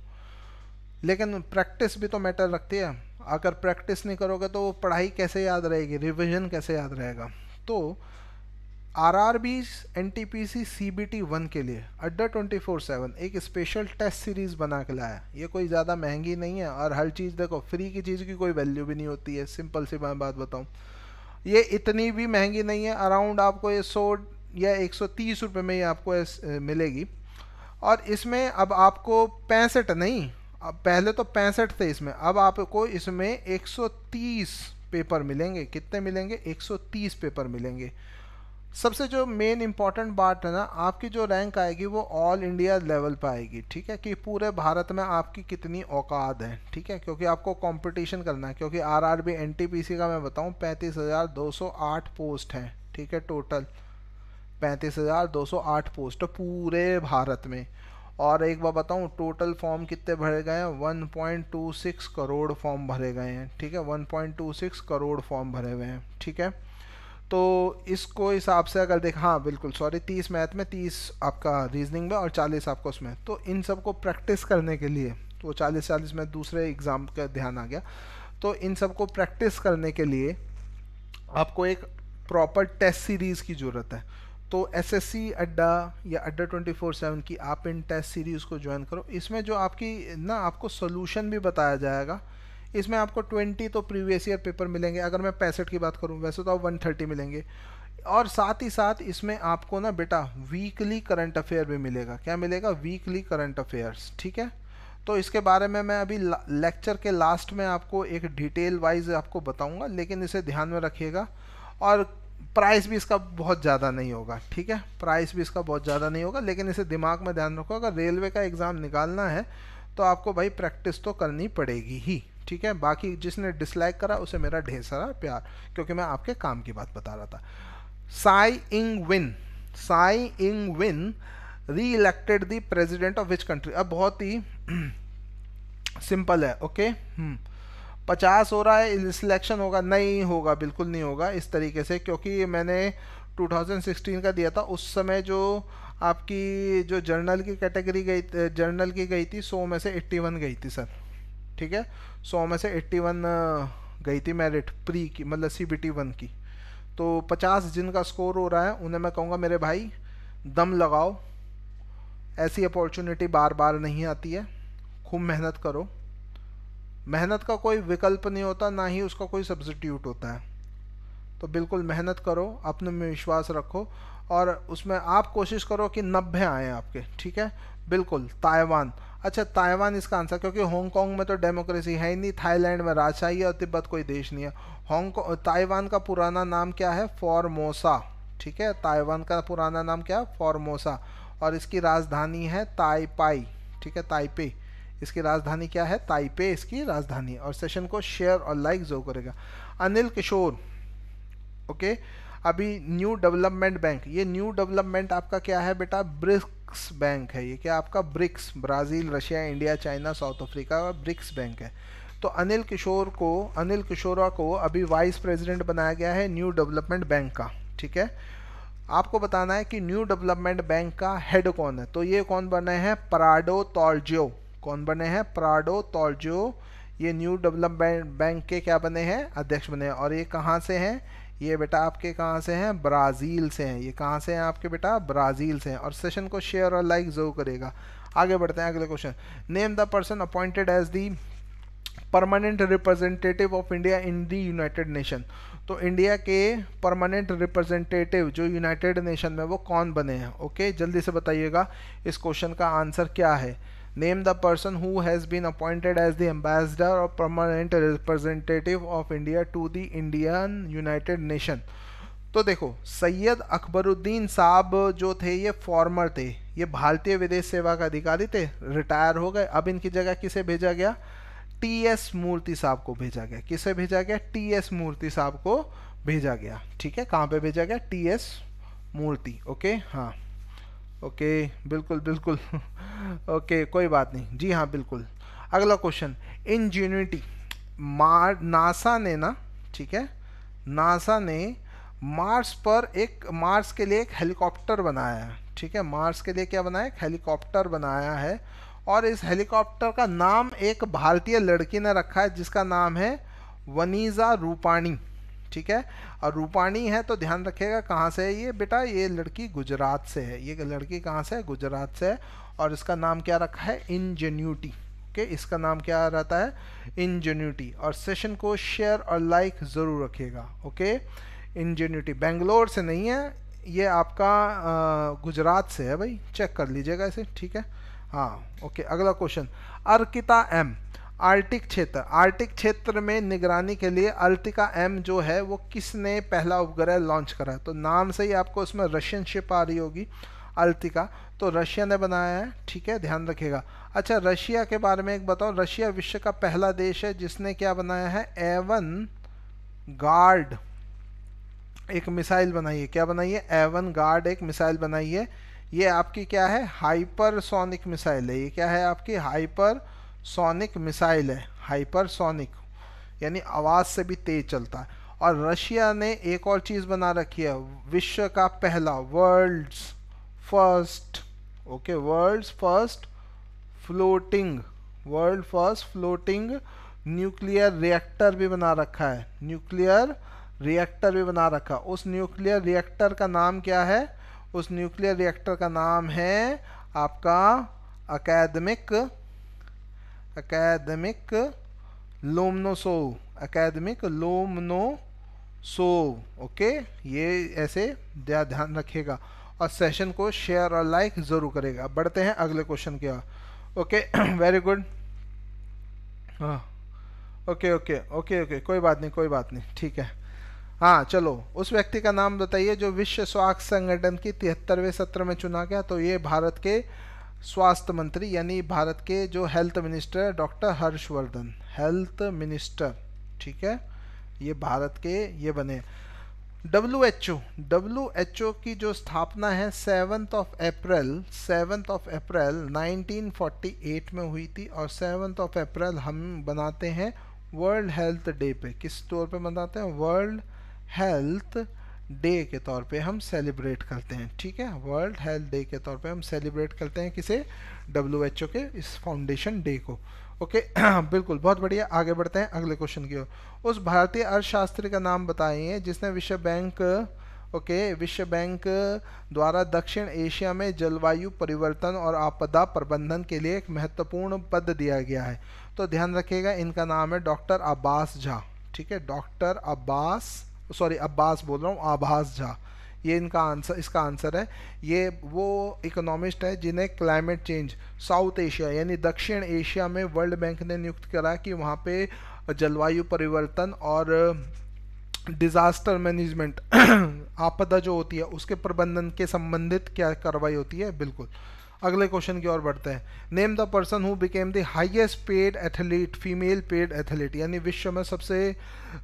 लेकिन प्रैक्टिस भी तो मैटर रखती है अगर प्रैक्टिस नहीं करोगे तो पढ़ाई कैसे याद रहेगी रिविज़न कैसे याद रहेगा तो R R B N T P C C B T one के लिए अड्डा ट्वेंटी फोर सेवन एक स्पेशल टेस्ट सीरीज़ बना के लाया ये कोई ज़्यादा महंगी नहीं है और हर चीज़ देखो फ्री की चीज़ की कोई वैल्यू भी नहीं होती है सिंपल सी मैं बात बताऊँ ये इतनी भी महंगी नहीं है अराउंड आपको ये सौ या एक सौ तीस रुपये में ये आपको ए, मिलेगी और इसमें अब आपको पैंसठ नहीं अब पहले तो पैंसठ थे इसमें अब आपको इसमें एक सौ तीस पेपर मिलेंगे कितने मिलेंगे एक सौ तीस पेपर मिलेंगे सबसे जो मेन इम्पॉर्टेंट बात है ना आपकी जो रैंक आएगी वो ऑल इंडिया लेवल पर आएगी ठीक है कि पूरे भारत में आपकी कितनी औकात है ठीक है क्योंकि आपको कंपटीशन करना है क्योंकि R R B N T P C का मैं बताऊँ पैंतीस हज़ार दो सौ आठ पोस्ट हैं ठीक है टोटल पैंतीस हज़ार दो सौ आठ पोस्ट तो पूरे भारत में और एक बार बताऊं टोटल फॉर्म कितने भरे गए हैं सिक्स करोड़ फॉर्म भरे गए हैं ठीक है सिक्स करोड़ फॉर्म भरे हुए हैं ठीक है तो इसको हिसाब से अगर देखा हाँ बिल्कुल सॉरी तीस मैथ में तीस आपका रीजनिंग में और चालीस आपका उसमें तो इन सबको प्रैक्टिस करने के लिए तो चालीस चालीस में दूसरे एग्ज़ाम का ध्यान आ गया तो इन सबको प्रैक्टिस करने के लिए आपको एक प्रॉपर टेस्ट सीरीज़ की ज़रूरत है तो एसएससी अड्डा या अड्डा ट्वेंटी फोर सेवन की आप इन टेस्ट सीरीज़ को ज्वाइन करो इसमें जो आपकी ना आपको सोल्यूशन भी बताया जाएगा इसमें आपको 20 तो प्रीवियस ईयर पेपर मिलेंगे अगर मैं पैंसठ की बात करूँ वैसे तो आप 130 मिलेंगे और साथ ही साथ इसमें आपको ना बेटा वीकली करंट अफेयर भी मिलेगा क्या मिलेगा वीकली करंट अफेयर्स ठीक है तो इसके बारे में मैं अभी लेक्चर के लास्ट में आपको एक डिटेल वाइज आपको बताऊंगा लेकिन इसे ध्यान में रखिएगा और प्राइस भी इसका बहुत ज़्यादा नहीं होगा ठीक है प्राइस भी इसका बहुत ज़्यादा नहीं होगा लेकिन इसे दिमाग में ध्यान रखो अगर रेलवे का एग्ज़ाम निकालना है तो आपको भाई प्रैक्टिस तो करनी पड़ेगी ही ठीक है बाकी जिसने डिसलाइक करा उसे मेरा ढेर सारा प्यार क्योंकि मैं आपके काम की बात बता रहा था Sai Ing win Sai Ing Wen reelected the president of which country अब बहुत ही सिंपल (clears throat) है ओके hmm. पचास हो रहा है सिलेक्शन होगा नहीं होगा बिल्कुल नहीं होगा इस तरीके से क्योंकि मैंने 2016 का दिया था उस समय जो आपकी जो जर्नल की कैटेगरी गई जर्नल की गई थी सौ में से 81 गई थी सर ठीक है सौ में से एट्टी वन गई थी मेरिट प्री की मतलब सी बी टी वन की तो पचास जिनका स्कोर हो रहा है उन्हें मैं कहूँगा मेरे भाई दम लगाओ ऐसी अपॉर्चुनिटी बार बार नहीं आती है खूब मेहनत करो मेहनत का कोई विकल्प नहीं होता ना ही उसका कोई सब्सिट्यूट होता है तो बिल्कुल मेहनत करो अपने में विश्वास रखो और उसमें आप कोशिश करो कि नब्बे आए आपके ठीक है बिल्कुल ताइवान अच्छा ताइवान इसका आंसर क्योंकि हांगकॉन्ग में तो डेमोक्रेसी है ही नहीं थाईलैंड में राजशाही है और तिब्बत कोई देश नहीं है हांगकॉन्ग ताइवान का पुराना नाम क्या है फॉरमोसा ठीक है ताइवान का पुराना नाम क्या है फॉरमोसा और इसकी राजधानी है ताइपाई ठीक है ताइपे इसकी राजधानी क्या है ताइपे इसकी राजधानी और सेशन को शेयर और लाइक जो करेगा अनिल किशोर ओके अभी न्यू डेवलपमेंट बैंक ये न्यू डेवलपमेंट आपका क्या है बेटा ब्रिस्क ब्रिक्स बैंक है ये क्या आपका BRICS Brazil Russia India China South Africa का ब्रिक्स बैंक है तो अनिल किशोर को अनिल किशोरा को अभी वाइस प्रेसिडेंट बनाया गया है न्यू डेवलपमेंट बैंक का ठीक है आपको बताना है कि न्यू डेवलपमेंट बैंक का हेड कौन है तो ये कौन बने हैं पराडो तोलजियो कौन बने हैं पराडो तोलजियो ये न्यू डेवलपमेंट बैंक के क्या बने हैं अध्यक्ष बने हैं और ये कहाँ से हैं ये बेटा आपके कहाँ से हैं ब्राज़ील से हैं ये कहाँ से हैं आपके बेटा ब्राज़ील से हैं और सेशन को शेयर और लाइक ज़रूर करेगा आगे बढ़ते हैं अगले question name the person appointed as the permanent representative of India in the United Nation तो इंडिया के परमानेंट रिप्रेजेंटेटिव जो यूनाइटेड नेशन में वो कौन बने हैं ओके जल्दी से बताइएगा इस क्वेश्चन का आंसर क्या है name the person who has been appointed as the ambassador or permanent representative of India to the Indian United Nation तो देखो सैयद अकबरुद्दीन साहब जो थे ये फॉर्मर थे ये भारतीय विदेश सेवा का अधिकारी थे रिटायर हो गए अब इनकी जगह किसे भेजा गया टी एस मूर्ति साहब को भेजा गया किसे भेजा गया टी एस मूर्ति साहब को भेजा गया ठीक है कहाँ पे भेजा गया टी एस मूर्ति ओके हाँ ओके बिल्कुल बिल्कुल (laughs) ओके कोई बात नहीं जी हाँ बिल्कुल अगला क्वेश्चन इंजीनिटी मार नासा ने ना ठीक है नासा ने मार्स पर एक मार्स के लिए एक हेलीकॉप्टर बनाया है ठीक है मार्स के लिए क्या बनाया एक हेलीकॉप्टर बनाया है और इस हेलीकॉप्टर का नाम एक भारतीय लड़की ने रखा है जिसका नाम है वनीजा रूपाणी ठीक है और रूपाणी है तो ध्यान रखिएगा कहाँ से है ये बेटा ये लड़की गुजरात से है ये लड़की कहाँ से है गुजरात से है और इसका नाम क्या रखा है इंजेन्यूटी ओके इसका नाम क्या रहता है इंजेन्यूटी और सेशन को शेयर और लाइक ज़रूर रखिएगा ओके इंजेन्यूटी बेंगलोर से नहीं है ये आपका गुजरात से है भाई चेक कर लीजिएगा इसे ठीक है हाँ ओके अगला क्वेश्चन अर्किता एम आर्टिक क्षेत्र आर्टिक क्षेत्र में निगरानी के लिए अल्टिका एम जो है वो किसने पहला उपग्रह लॉन्च करा है तो नाम से ही आपको उसमें रशियन शिप आ रही होगी अल्टिका तो रशिया ने बनाया है ठीक है ध्यान रखिएगा अच्छा रशिया के बारे में एक बताओ रशिया विश्व का पहला देश है जिसने क्या बनाया है एवन गार्ड एक मिसाइल बनाई है क्या बनाई है एवन गार्ड एक मिसाइल बनाई है ये आपकी क्या है हाइपरसोनिक मिसाइल है ये क्या है आपकी हाइपर सोनिक मिसाइल है हाइपरसोनिक यानी आवाज़ से भी तेज चलता है और रशिया ने एक और चीज़ बना रखी है विश्व का पहला world's first okay world's first floating world first floating nuclear reactor भी बना रखा है न्यूक्लियर रिएक्टर भी बना रखा उस न्यूक्लियर रिएक्टर का नाम क्या है उस न्यूक्लियर रिएक्टर का नाम है आपका अकेडमिक अकेदमिक लोमनोसोव अकेदमिक लोमनोसोव ओके ये ऐसे ध्यान रखेगा और सेशन को शेयर और लाइक ज़रूर करेगा बढ़ते हैं अगले क्वेश्चन की ओर okay very good okay okay okay okay कोई बात नहीं कोई बात नहीं ठीक है हाँ चलो उस व्यक्ति का नाम बताइए जो विश्व स्वास्थ्य संगठन की तिहत्तरवें सत्र में चुना गया तो ये भारत के स्वास्थ्य मंत्री यानी भारत के जो health minister doctor Harshvardhan health minister ठीक है ये भारत के ये बने W H O W H O की जो स्थापना है seventh of April seventh of April 1948 में हुई थी और सेवन्थ ऑफ अप्रैल हम बनाते हैं वर्ल्ड हेल्थ डे पे किस तौर पे मनाते हैं वर्ल्ड हेल्थ डे के तौर पे हम सेलिब्रेट करते हैं ठीक है वर्ल्ड हेल्थ डे के तौर पे हम सेलिब्रेट करते हैं किसे डब्ल्यू एच ओ के इस फाउंडेशन डे को ओके (clears throat) बिल्कुल बहुत बढ़िया आगे बढ़ते हैं अगले क्वेश्चन की ओर उस भारतीय अर्थशास्त्री का नाम बताइए जिसने विश्व बैंक ओके okay, विश्व बैंक द्वारा दक्षिण एशिया में जलवायु परिवर्तन और आपदा प्रबंधन के लिए एक महत्वपूर्ण पद दिया गया है तो ध्यान रखिएगा इनका नाम है डॉक्टर अब्बास झा ठीक है डॉक्टर अब्बास सॉरी अब्बास बोल रहा हूँ आभास झा ये इनका आंसर इसका आंसर है ये वो इकोनॉमिस्ट है जिन्हें क्लाइमेट चेंज साउथ एशिया यानी दक्षिण एशिया में वर्ल्ड बैंक ने नियुक्त करा कि वहाँ पे जलवायु परिवर्तन और डिज़ास्टर मैनेजमेंट (clears throat) आपदा जो होती है उसके प्रबंधन के संबंधित क्या कार्रवाई होती है बिल्कुल अगले क्वेश्चन की ओर बढ़ते हैं name the person who became the highest paid athlete female paid athlete यानी विश्व में सबसे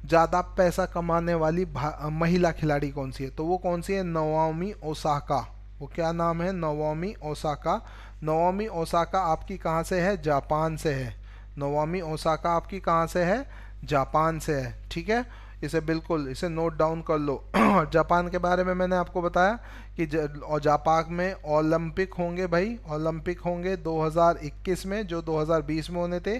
ज़्यादा पैसा कमाने वाली महिला खिलाड़ी कौन सी है तो वो कौन सी है नवामी ओसाका वो क्या नाम है नवामी ओसाका नवामी ओसाका आपकी कहाँ से है जापान से है नवामी ओसाका आपकी कहाँ से है जापान से है ठीक है इसे बिल्कुल इसे नोट डाउन कर लो और (clears throat) जापान के बारे में मैंने आपको बताया कि और जापान में ओलंपिक होंगे भाई ओलंपिक होंगे 2021 में जो 2020 में होने थे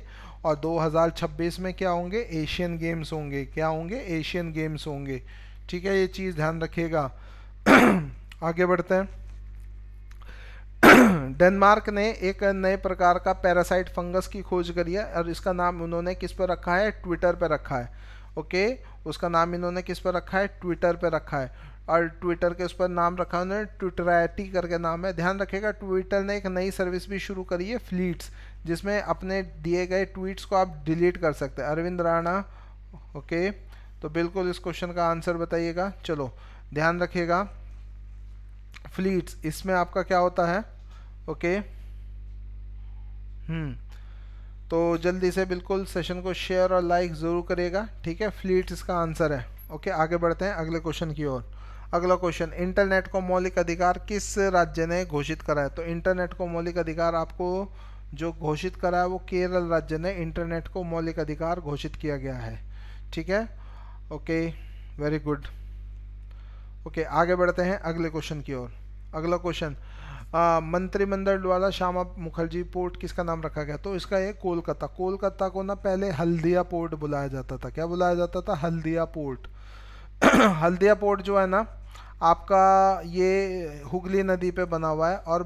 और 2026 में क्या होंगे एशियन गेम्स होंगे क्या होंगे एशियन गेम्स होंगे ठीक है ये चीज़ ध्यान रखिएगा (clears throat) आगे बढ़ते हैं (clears throat) डेनमार्क ने एक नए प्रकार का पैरासाइट फंगस की खोज करी है और इसका नाम उन्होंने किस पर रखा है ट्विटर पर रखा है ओके उसका नाम इन्होंने किस पर रखा है ट्विटर पर रखा है और ट्विटर के उस पर नाम रखा उन्होंने ट्विटराटी करके नाम है ध्यान रखेगा ट्विटर ने एक नई सर्विस भी शुरू करी है फ्लीट्स जिसमें अपने दिए गए ट्वीट्स को आप डिलीट कर सकते हैं अरविंद राणा ओके तो बिल्कुल इस क्वेश्चन का आंसर बताइएगा चलो ध्यान रखिएगा फ्लीट्स इसमें आपका क्या होता है ओके हम्म तो जल्दी से बिल्कुल सेशन को शेयर और लाइक ज़रूर करेगा ठीक है फ्लीट इसका आंसर है ओके आगे बढ़ते हैं अगले क्वेश्चन की ओर अगला क्वेश्चन इंटरनेट को मौलिक अधिकार किस राज्य ने घोषित करा है तो इंटरनेट को मौलिक अधिकार आपको जो घोषित करा है वो केरल राज्य ने इंटरनेट को मौलिक अधिकार घोषित किया गया है ठीक है ओके वेरी गुड ओके आगे बढ़ते हैं अगले क्वेश्चन की ओर अगला क्वेश्चन मंत्रिमंडल द्वारा श्यामा मुखर्जी पोर्ट किसका नाम रखा गया तो इसका ये कोलकाता कोलकाता को ना पहले हल्दिया पोर्ट बुलाया जाता था क्या बुलाया जाता था हल्दिया पोर्ट (clears throat) हल्दिया पोर्ट जो है ना आपका ये हुगली नदी पे बना हुआ है और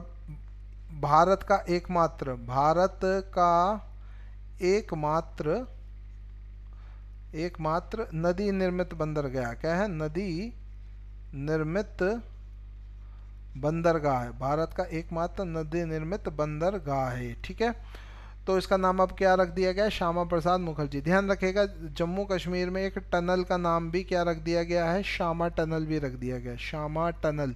भारत का एकमात्र भारत का एकमात्र एकमात्र नदी निर्मित बंदर गया क्या है नदी निर्मित बंदरगाह है भारत का एकमात्र नदी निर्मित बंदरगाह है ठीक है तो इसका नाम अब क्या रख दिया गया है श्यामा प्रसाद मुखर्जी ध्यान रखेगा जम्मू कश्मीर में एक टनल का नाम भी क्या रख दिया गया है श्यामा टनल भी रख दिया गया श्यामा टनल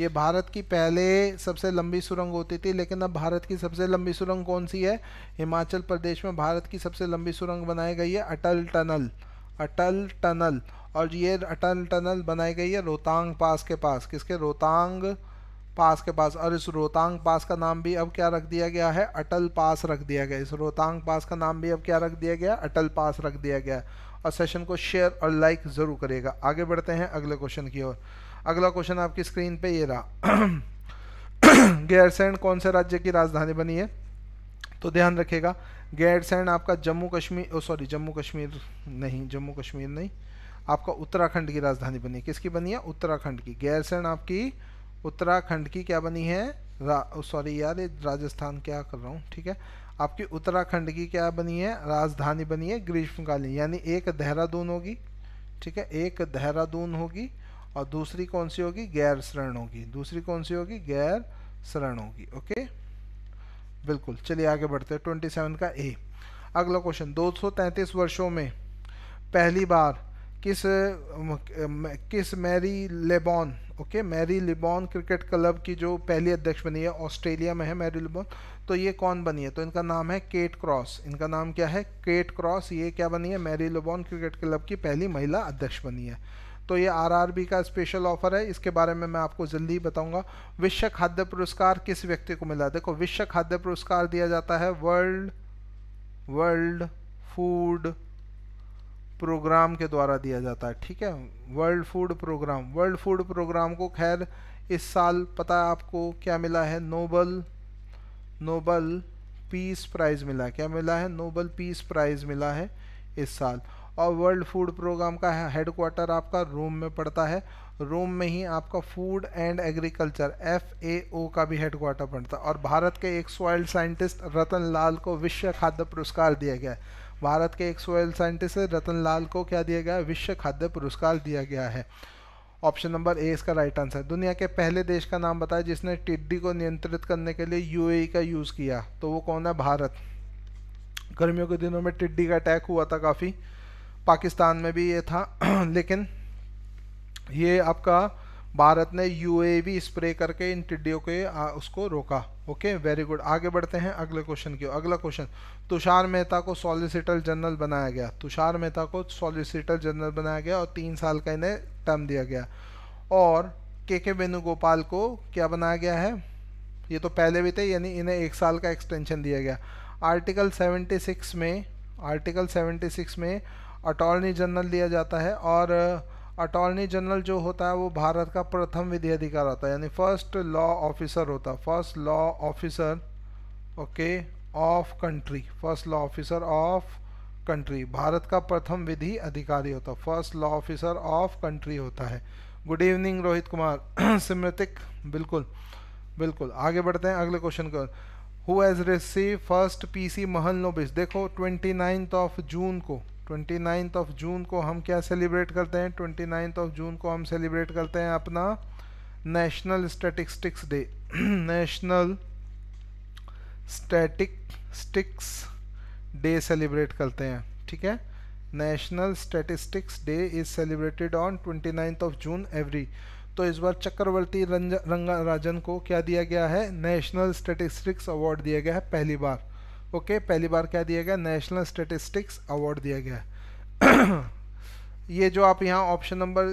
ये भारत की पहले सबसे लंबी सुरंग होती थी लेकिन अब भारत की सबसे लंबी सुरंग कौन सी है हिमाचल प्रदेश में भारत की सबसे लंबी सुरंग बनाई गई है अटल टनल अटल टनल और ये अटल टनल बनाई गई है रोहतांग पास के पास किसके रोहतांग पास के पास और इस रोहतांग पास का नाम भी अब क्या रख दिया गया है अटल पास रख दिया गया इस रोहतांग पास का नाम भी अब क्या रख दिया गया अटल पास रख दिया गया और सेशन को शेयर और लाइक ज़रूर करेगा आगे बढ़ते हैं अगले क्वेश्चन की ओर अगला क्वेश्चन आपकी स्क्रीन पे ये रहा (coughs) गैरसैंड कौन से राज्य की राजधानी बनी है तो ध्यान रखिएगा गैरसैंड आपका जम्मू कश्मीर ओ सॉरी जम्मू कश्मीर नहीं जम्मू कश्मीर नहीं आपका उत्तराखंड की राजधानी बनी किसकी बनी है उत्तराखंड की गैरसैंड आपकी उत्तराखंड की क्या बनी है सॉरी यार ये राजस्थान क्या कर रहा हूँ ठीक है आपकी उत्तराखंड की क्या बनी है राजधानी बनी है ग्रीष्मकालीन यानी एक देहरादून होगी ठीक है एक देहरादून होगी और दूसरी कौन सी होगी गैर शरण होगी दूसरी कौन सी होगी गैर शरण होगी ओके बिल्कुल चलिए आगे बढ़ते हैं ट्वेंटी सेवन का ए अगला क्वेश्चन दो सौ वर्षों में पहली बार किस किस Marylebone okay Marylebone cricket club की जो पहली अध्यक्ष बनी है ऑस्ट्रेलिया में है मैरी लिबॉन तो ये कौन बनी है तो इनका नाम है केट क्रॉस इनका नाम क्या है केट क्रॉस ये क्या बनी है मैरी लिबॉन क्रिकेट क्लब की पहली महिला अध्यक्ष बनी है तो ये आरआरबी का स्पेशल ऑफर है इसके बारे में मैं आपको जल्दी ही बताऊंगा विश्व खाद्य पुरस्कार किस व्यक्ति को मिला देखो विश्व खाद्य पुरस्कार दिया जाता है वर्ल्ड वर्ल्ड फूड प्रोग्राम के द्वारा दिया जाता है ठीक है world food programme world food programme को खैर इस साल पता है आपको क्या मिला है नोबल नोबल पीस प्राइज़ मिला क्या मिला है नोबल पीस प्राइज़ मिला है इस साल और वर्ल्ड फूड प्रोग्राम का हेड क्वार्टर आपका रोम में पड़ता है रोम में ही आपका food and agriculture F A O का भी हेड क्वार्टर पड़ता है और भारत के एक सॉइल साइंटिस्ट रतन लाल को विश्व खाद्य पुरस्कार दिया गया है भारत के एक सोयल साइंटिस्ट रतन लाल को क्या दिया गया विश्व खाद्य पुरस्कार दिया गया है ऑप्शन नंबर ए इसका राइट आंसर दुनिया के पहले देश का नाम बताया जिसने टिड्डी को नियंत्रित करने के लिए यूएई e का यूज़ किया तो वो कौन है भारत गर्मियों के दिनों में टिड्डी का अटैक हुआ था काफ़ी पाकिस्तान में भी ये था (clears throat) लेकिन ये आपका भारत ने यूएवी स्प्रे करके इन टिड्डियों के आ, उसको रोका ओके वेरी गुड आगे बढ़ते हैं अगले क्वेश्चन की अगला क्वेश्चन तुषार मेहता को सॉलिसिटर जनरल बनाया गया तुषार मेहता को सॉलिसिटर जनरल बनाया गया और तीन साल का इन्हें टर्म दिया गया और के के वेणुगोपाल को क्या बनाया गया है ये तो पहले भी थे यानी इन्हें एक साल का एक्सटेंशन दिया गया आर्टिकल सेवेंटी में आर्टिकल सेवेंटी में अटॉर्नी जनरल दिया जाता है और uh, अटॉर्नी जनरल जो होता है वो भारत का प्रथम विधि अधिकार होता है यानी फर्स्ट लॉ ऑफिसर होता है first law officer okay of country first law officer of country भारत का प्रथम विधि अधिकारी होता है first law officer of country होता है गुड इवनिंग रोहित कुमार सिमृतिक बिल्कुल बिल्कुल आगे बढ़ते हैं अगले क्वेश्चन को who has receive first PC Mahalanobis देखो ट्वेंटी ऑफ जून को ट्वेंटी नाइन्थ ऑफ जून को हम क्या सेलिब्रेट करते हैं ट्वेंटी नाइन्थ ऑफ जून को हम सेलिब्रेट करते हैं अपना national statistics day (clears throat) national statistics day celebrate करते हैं ठीक है national statistics day is celebrated on twenty ninth of June every तो इस बार चक्रवर्ती रंग राजन को क्या दिया गया है नेशनल स्टैटिस्टिक्स अवार्ड दिया गया है पहली बार ओके okay, पहली बार क्या दिया गया नेशनल स्टेटिस्टिक्स अवार्ड दिया गया ये जो आप यहाँ ऑप्शन नंबर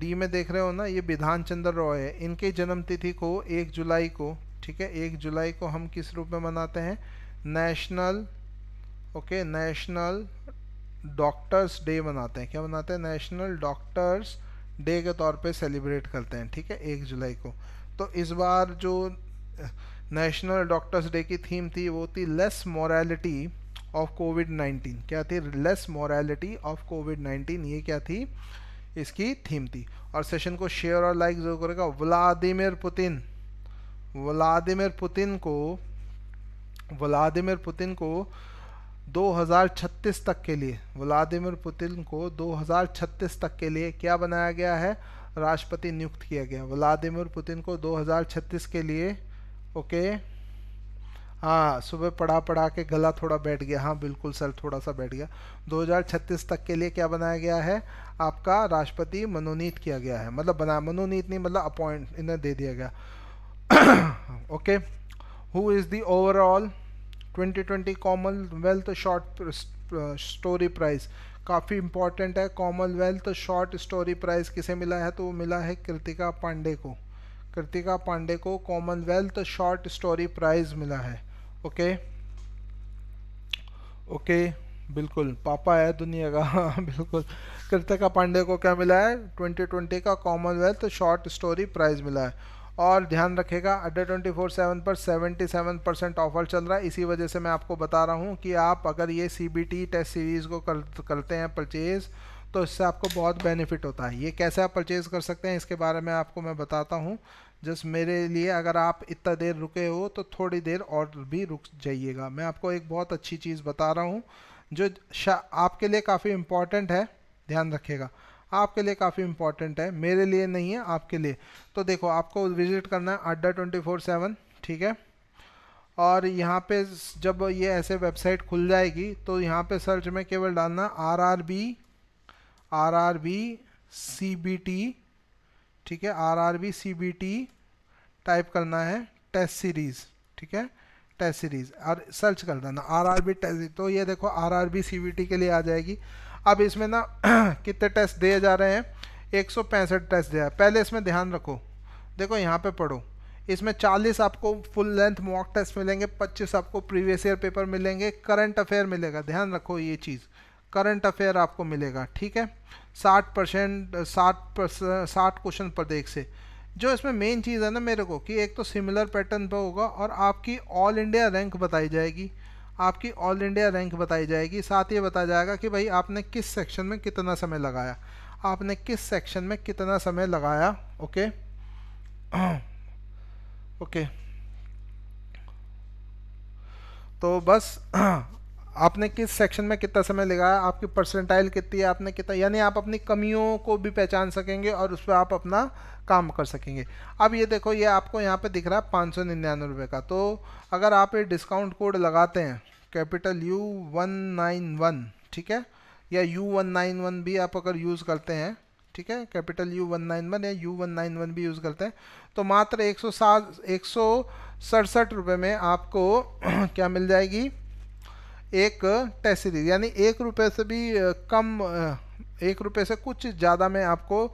डी में देख रहे हो ना ये विधान चंद्र रॉय है इनके जन्मतिथि को एक जुलाई को ठीक है एक जुलाई को हम किस रूप में मनाते हैं national okay national doctors day मनाते हैं क्या मनाते हैं नेशनल डॉक्टर्स डे के तौर पे सेलिब्रेट करते हैं ठीक है एक जुलाई को तो इस बार जो नेशनल डॉक्टर्स डे की थीम थी वो थी लेस मोरालिटी ऑफ कोविड 19 क्या थी लेस मोरालिटी ऑफ कोविड 19 ये क्या थी इसकी थीम थी और सेशन को शेयर और लाइक जरूर करेगा व्लादिमिर पुतिन व्लादिमिर पुतिन को व्लादिमिर पुतिन को 2036 तक के लिए व्लादिमिर पुतिन को 2036 तक के लिए क्या बनाया गया है राष्ट्रपति नियुक्त किया गया व्लादिमिर पुतिन को 2036 के लिए ओके हाँ सुबह पढ़ा पढ़ा के गला थोड़ा बैठ गया हाँ बिल्कुल सर थोड़ा सा बैठ गया 2036 तक के लिए क्या बनाया गया है आपका राष्ट्रपति मनोनीत किया गया है मतलब बना मनोनीत नहीं मतलब अपॉइंट इन्हें दे दिया गया (coughs) okay who is the overall 2020 Commonwealth short story prize काफ़ी इंपॉर्टेंट है कॉमनवेल्थ शॉर्ट स्टोरी प्राइज़ किसे मिला है तो मिला है कृतिका पांडे को कृतिका पांडे को कॉमनवेल्थ शॉर्ट स्टोरी प्राइज मिला है ओके ओके बिल्कुल पापा है दुनिया का (laughs) बिल्कुल कृतिका पांडे को क्या मिला है 2020 का कॉमनवेल्थ शॉर्ट स्टोरी प्राइज मिला है और ध्यान रखेगा अड्डे ट्वेंटी फोर सेवन पर सेवेंटी सेवन परसेंट ऑफर चल रहा है इसी वजह से मैं आपको बता रहा हूँ कि आप अगर ये C B T test series को कर, करते हैं परचेज़ तो इससे आपको बहुत बेनिफिट होता है ये कैसे आप परचेज़ कर सकते हैं इसके बारे में आपको मैं बताता हूँ जस्ट मेरे लिए अगर आप इतना देर रुके हो तो थोड़ी देर और भी रुक जाइएगा मैं आपको एक बहुत अच्छी चीज़ बता रहा हूँ जो आपके लिए काफ़ी इम्पॉर्टेंट है ध्यान रखिएगा आपके लिए काफ़ी इम्पॉर्टेंट है मेरे लिए नहीं है आपके लिए तो देखो आपको विजिट करना है अड्डा ट्वेंटी फोर सेवन ठीक है और यहाँ पे जब ये ऐसे वेबसाइट खुल जाएगी तो यहाँ पे सर्च में केवल डालना R R B R R B C B T ठीक है R R B C B T type करना है टेस्ट सीरीज़ ठीक है टेस्ट सीरीज़ और सर्च कर देना आर आर बी टेस्ट तो ये देखो R R B C V T के लिए आ जाएगी अब इसमें ना (clears throat) कितने टेस्ट दिए जा रहे हैं एक सौ पैंसठ टेस्ट दिया पहले इसमें ध्यान रखो देखो यहाँ पे पढ़ो इसमें 40 आपको फुल लेंथ मॉक टेस्ट मिलेंगे 25 आपको प्रीवियस ईयर पेपर मिलेंगे करंट अफेयर मिलेगा ध्यान रखो ये चीज़ करंट अफेयर आपको मिलेगा ठीक है 60 परसेंट साठ साठ क्वेश्चन पर देख से जो इसमें मेन चीज़ है ना मेरे को कि एक तो सिमिलर पैटर्न पर होगा और आपकी ऑल इंडिया रैंक बताई जाएगी आपकी ऑल इंडिया रैंक बताई जाएगी साथ ही बताया जाएगा कि भाई आपने किस सेक्शन में कितना समय लगाया आपने किस सेक्शन में कितना समय लगाया ओके ओके (clears throat) तो बस (clears throat) आपने किस सेक्शन में कितना समय लगाया आपकी परसेंटाइल कितनी है आपने कितना यानी आप अपनी कमियों को भी पहचान सकेंगे और उस पर आप अपना काम कर सकेंगे अब ये देखो ये आपको यहाँ पे दिख रहा है पाँच सौ निन्यानवे रुपये का तो अगर आप ये डिस्काउंट कोड लगाते हैं capital U one nine one ठीक है या यू वन नाइन वन भी आप अगर यूज़ करते हैं ठीक है capital U one nine one या यू वन नाइन वन भी यूज़ करते हैं तो मात्र एक सौ सात एक सौ सड़सठ रुपये में आपको (clears throat) क्या मिल जाएगी एक टेसरी यानी एक रुपये से भी कम एक रुपये से कुछ ज़्यादा में आपको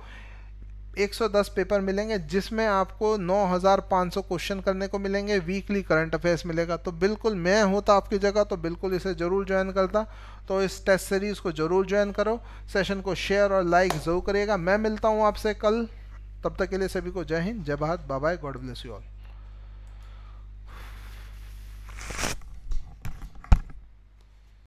110 पेपर मिलेंगे जिसमें आपको 9,500 क्वेश्चन करने को मिलेंगे वीकली करंट अफेयर्स मिलेगा तो बिल्कुल मैं होता तो आपकी जगह तो बिल्कुल इसे ज़रूर ज्वाइन करता तो इस टेस्ट सीरीज़ को ज़रूर ज्वाइन करो सेशन को शेयर और लाइक ज़रूर करिएगा मैं मिलता हूँ आपसे कल तब तक के लिए सभी को जय हिंद जय Bharat bye God bless you all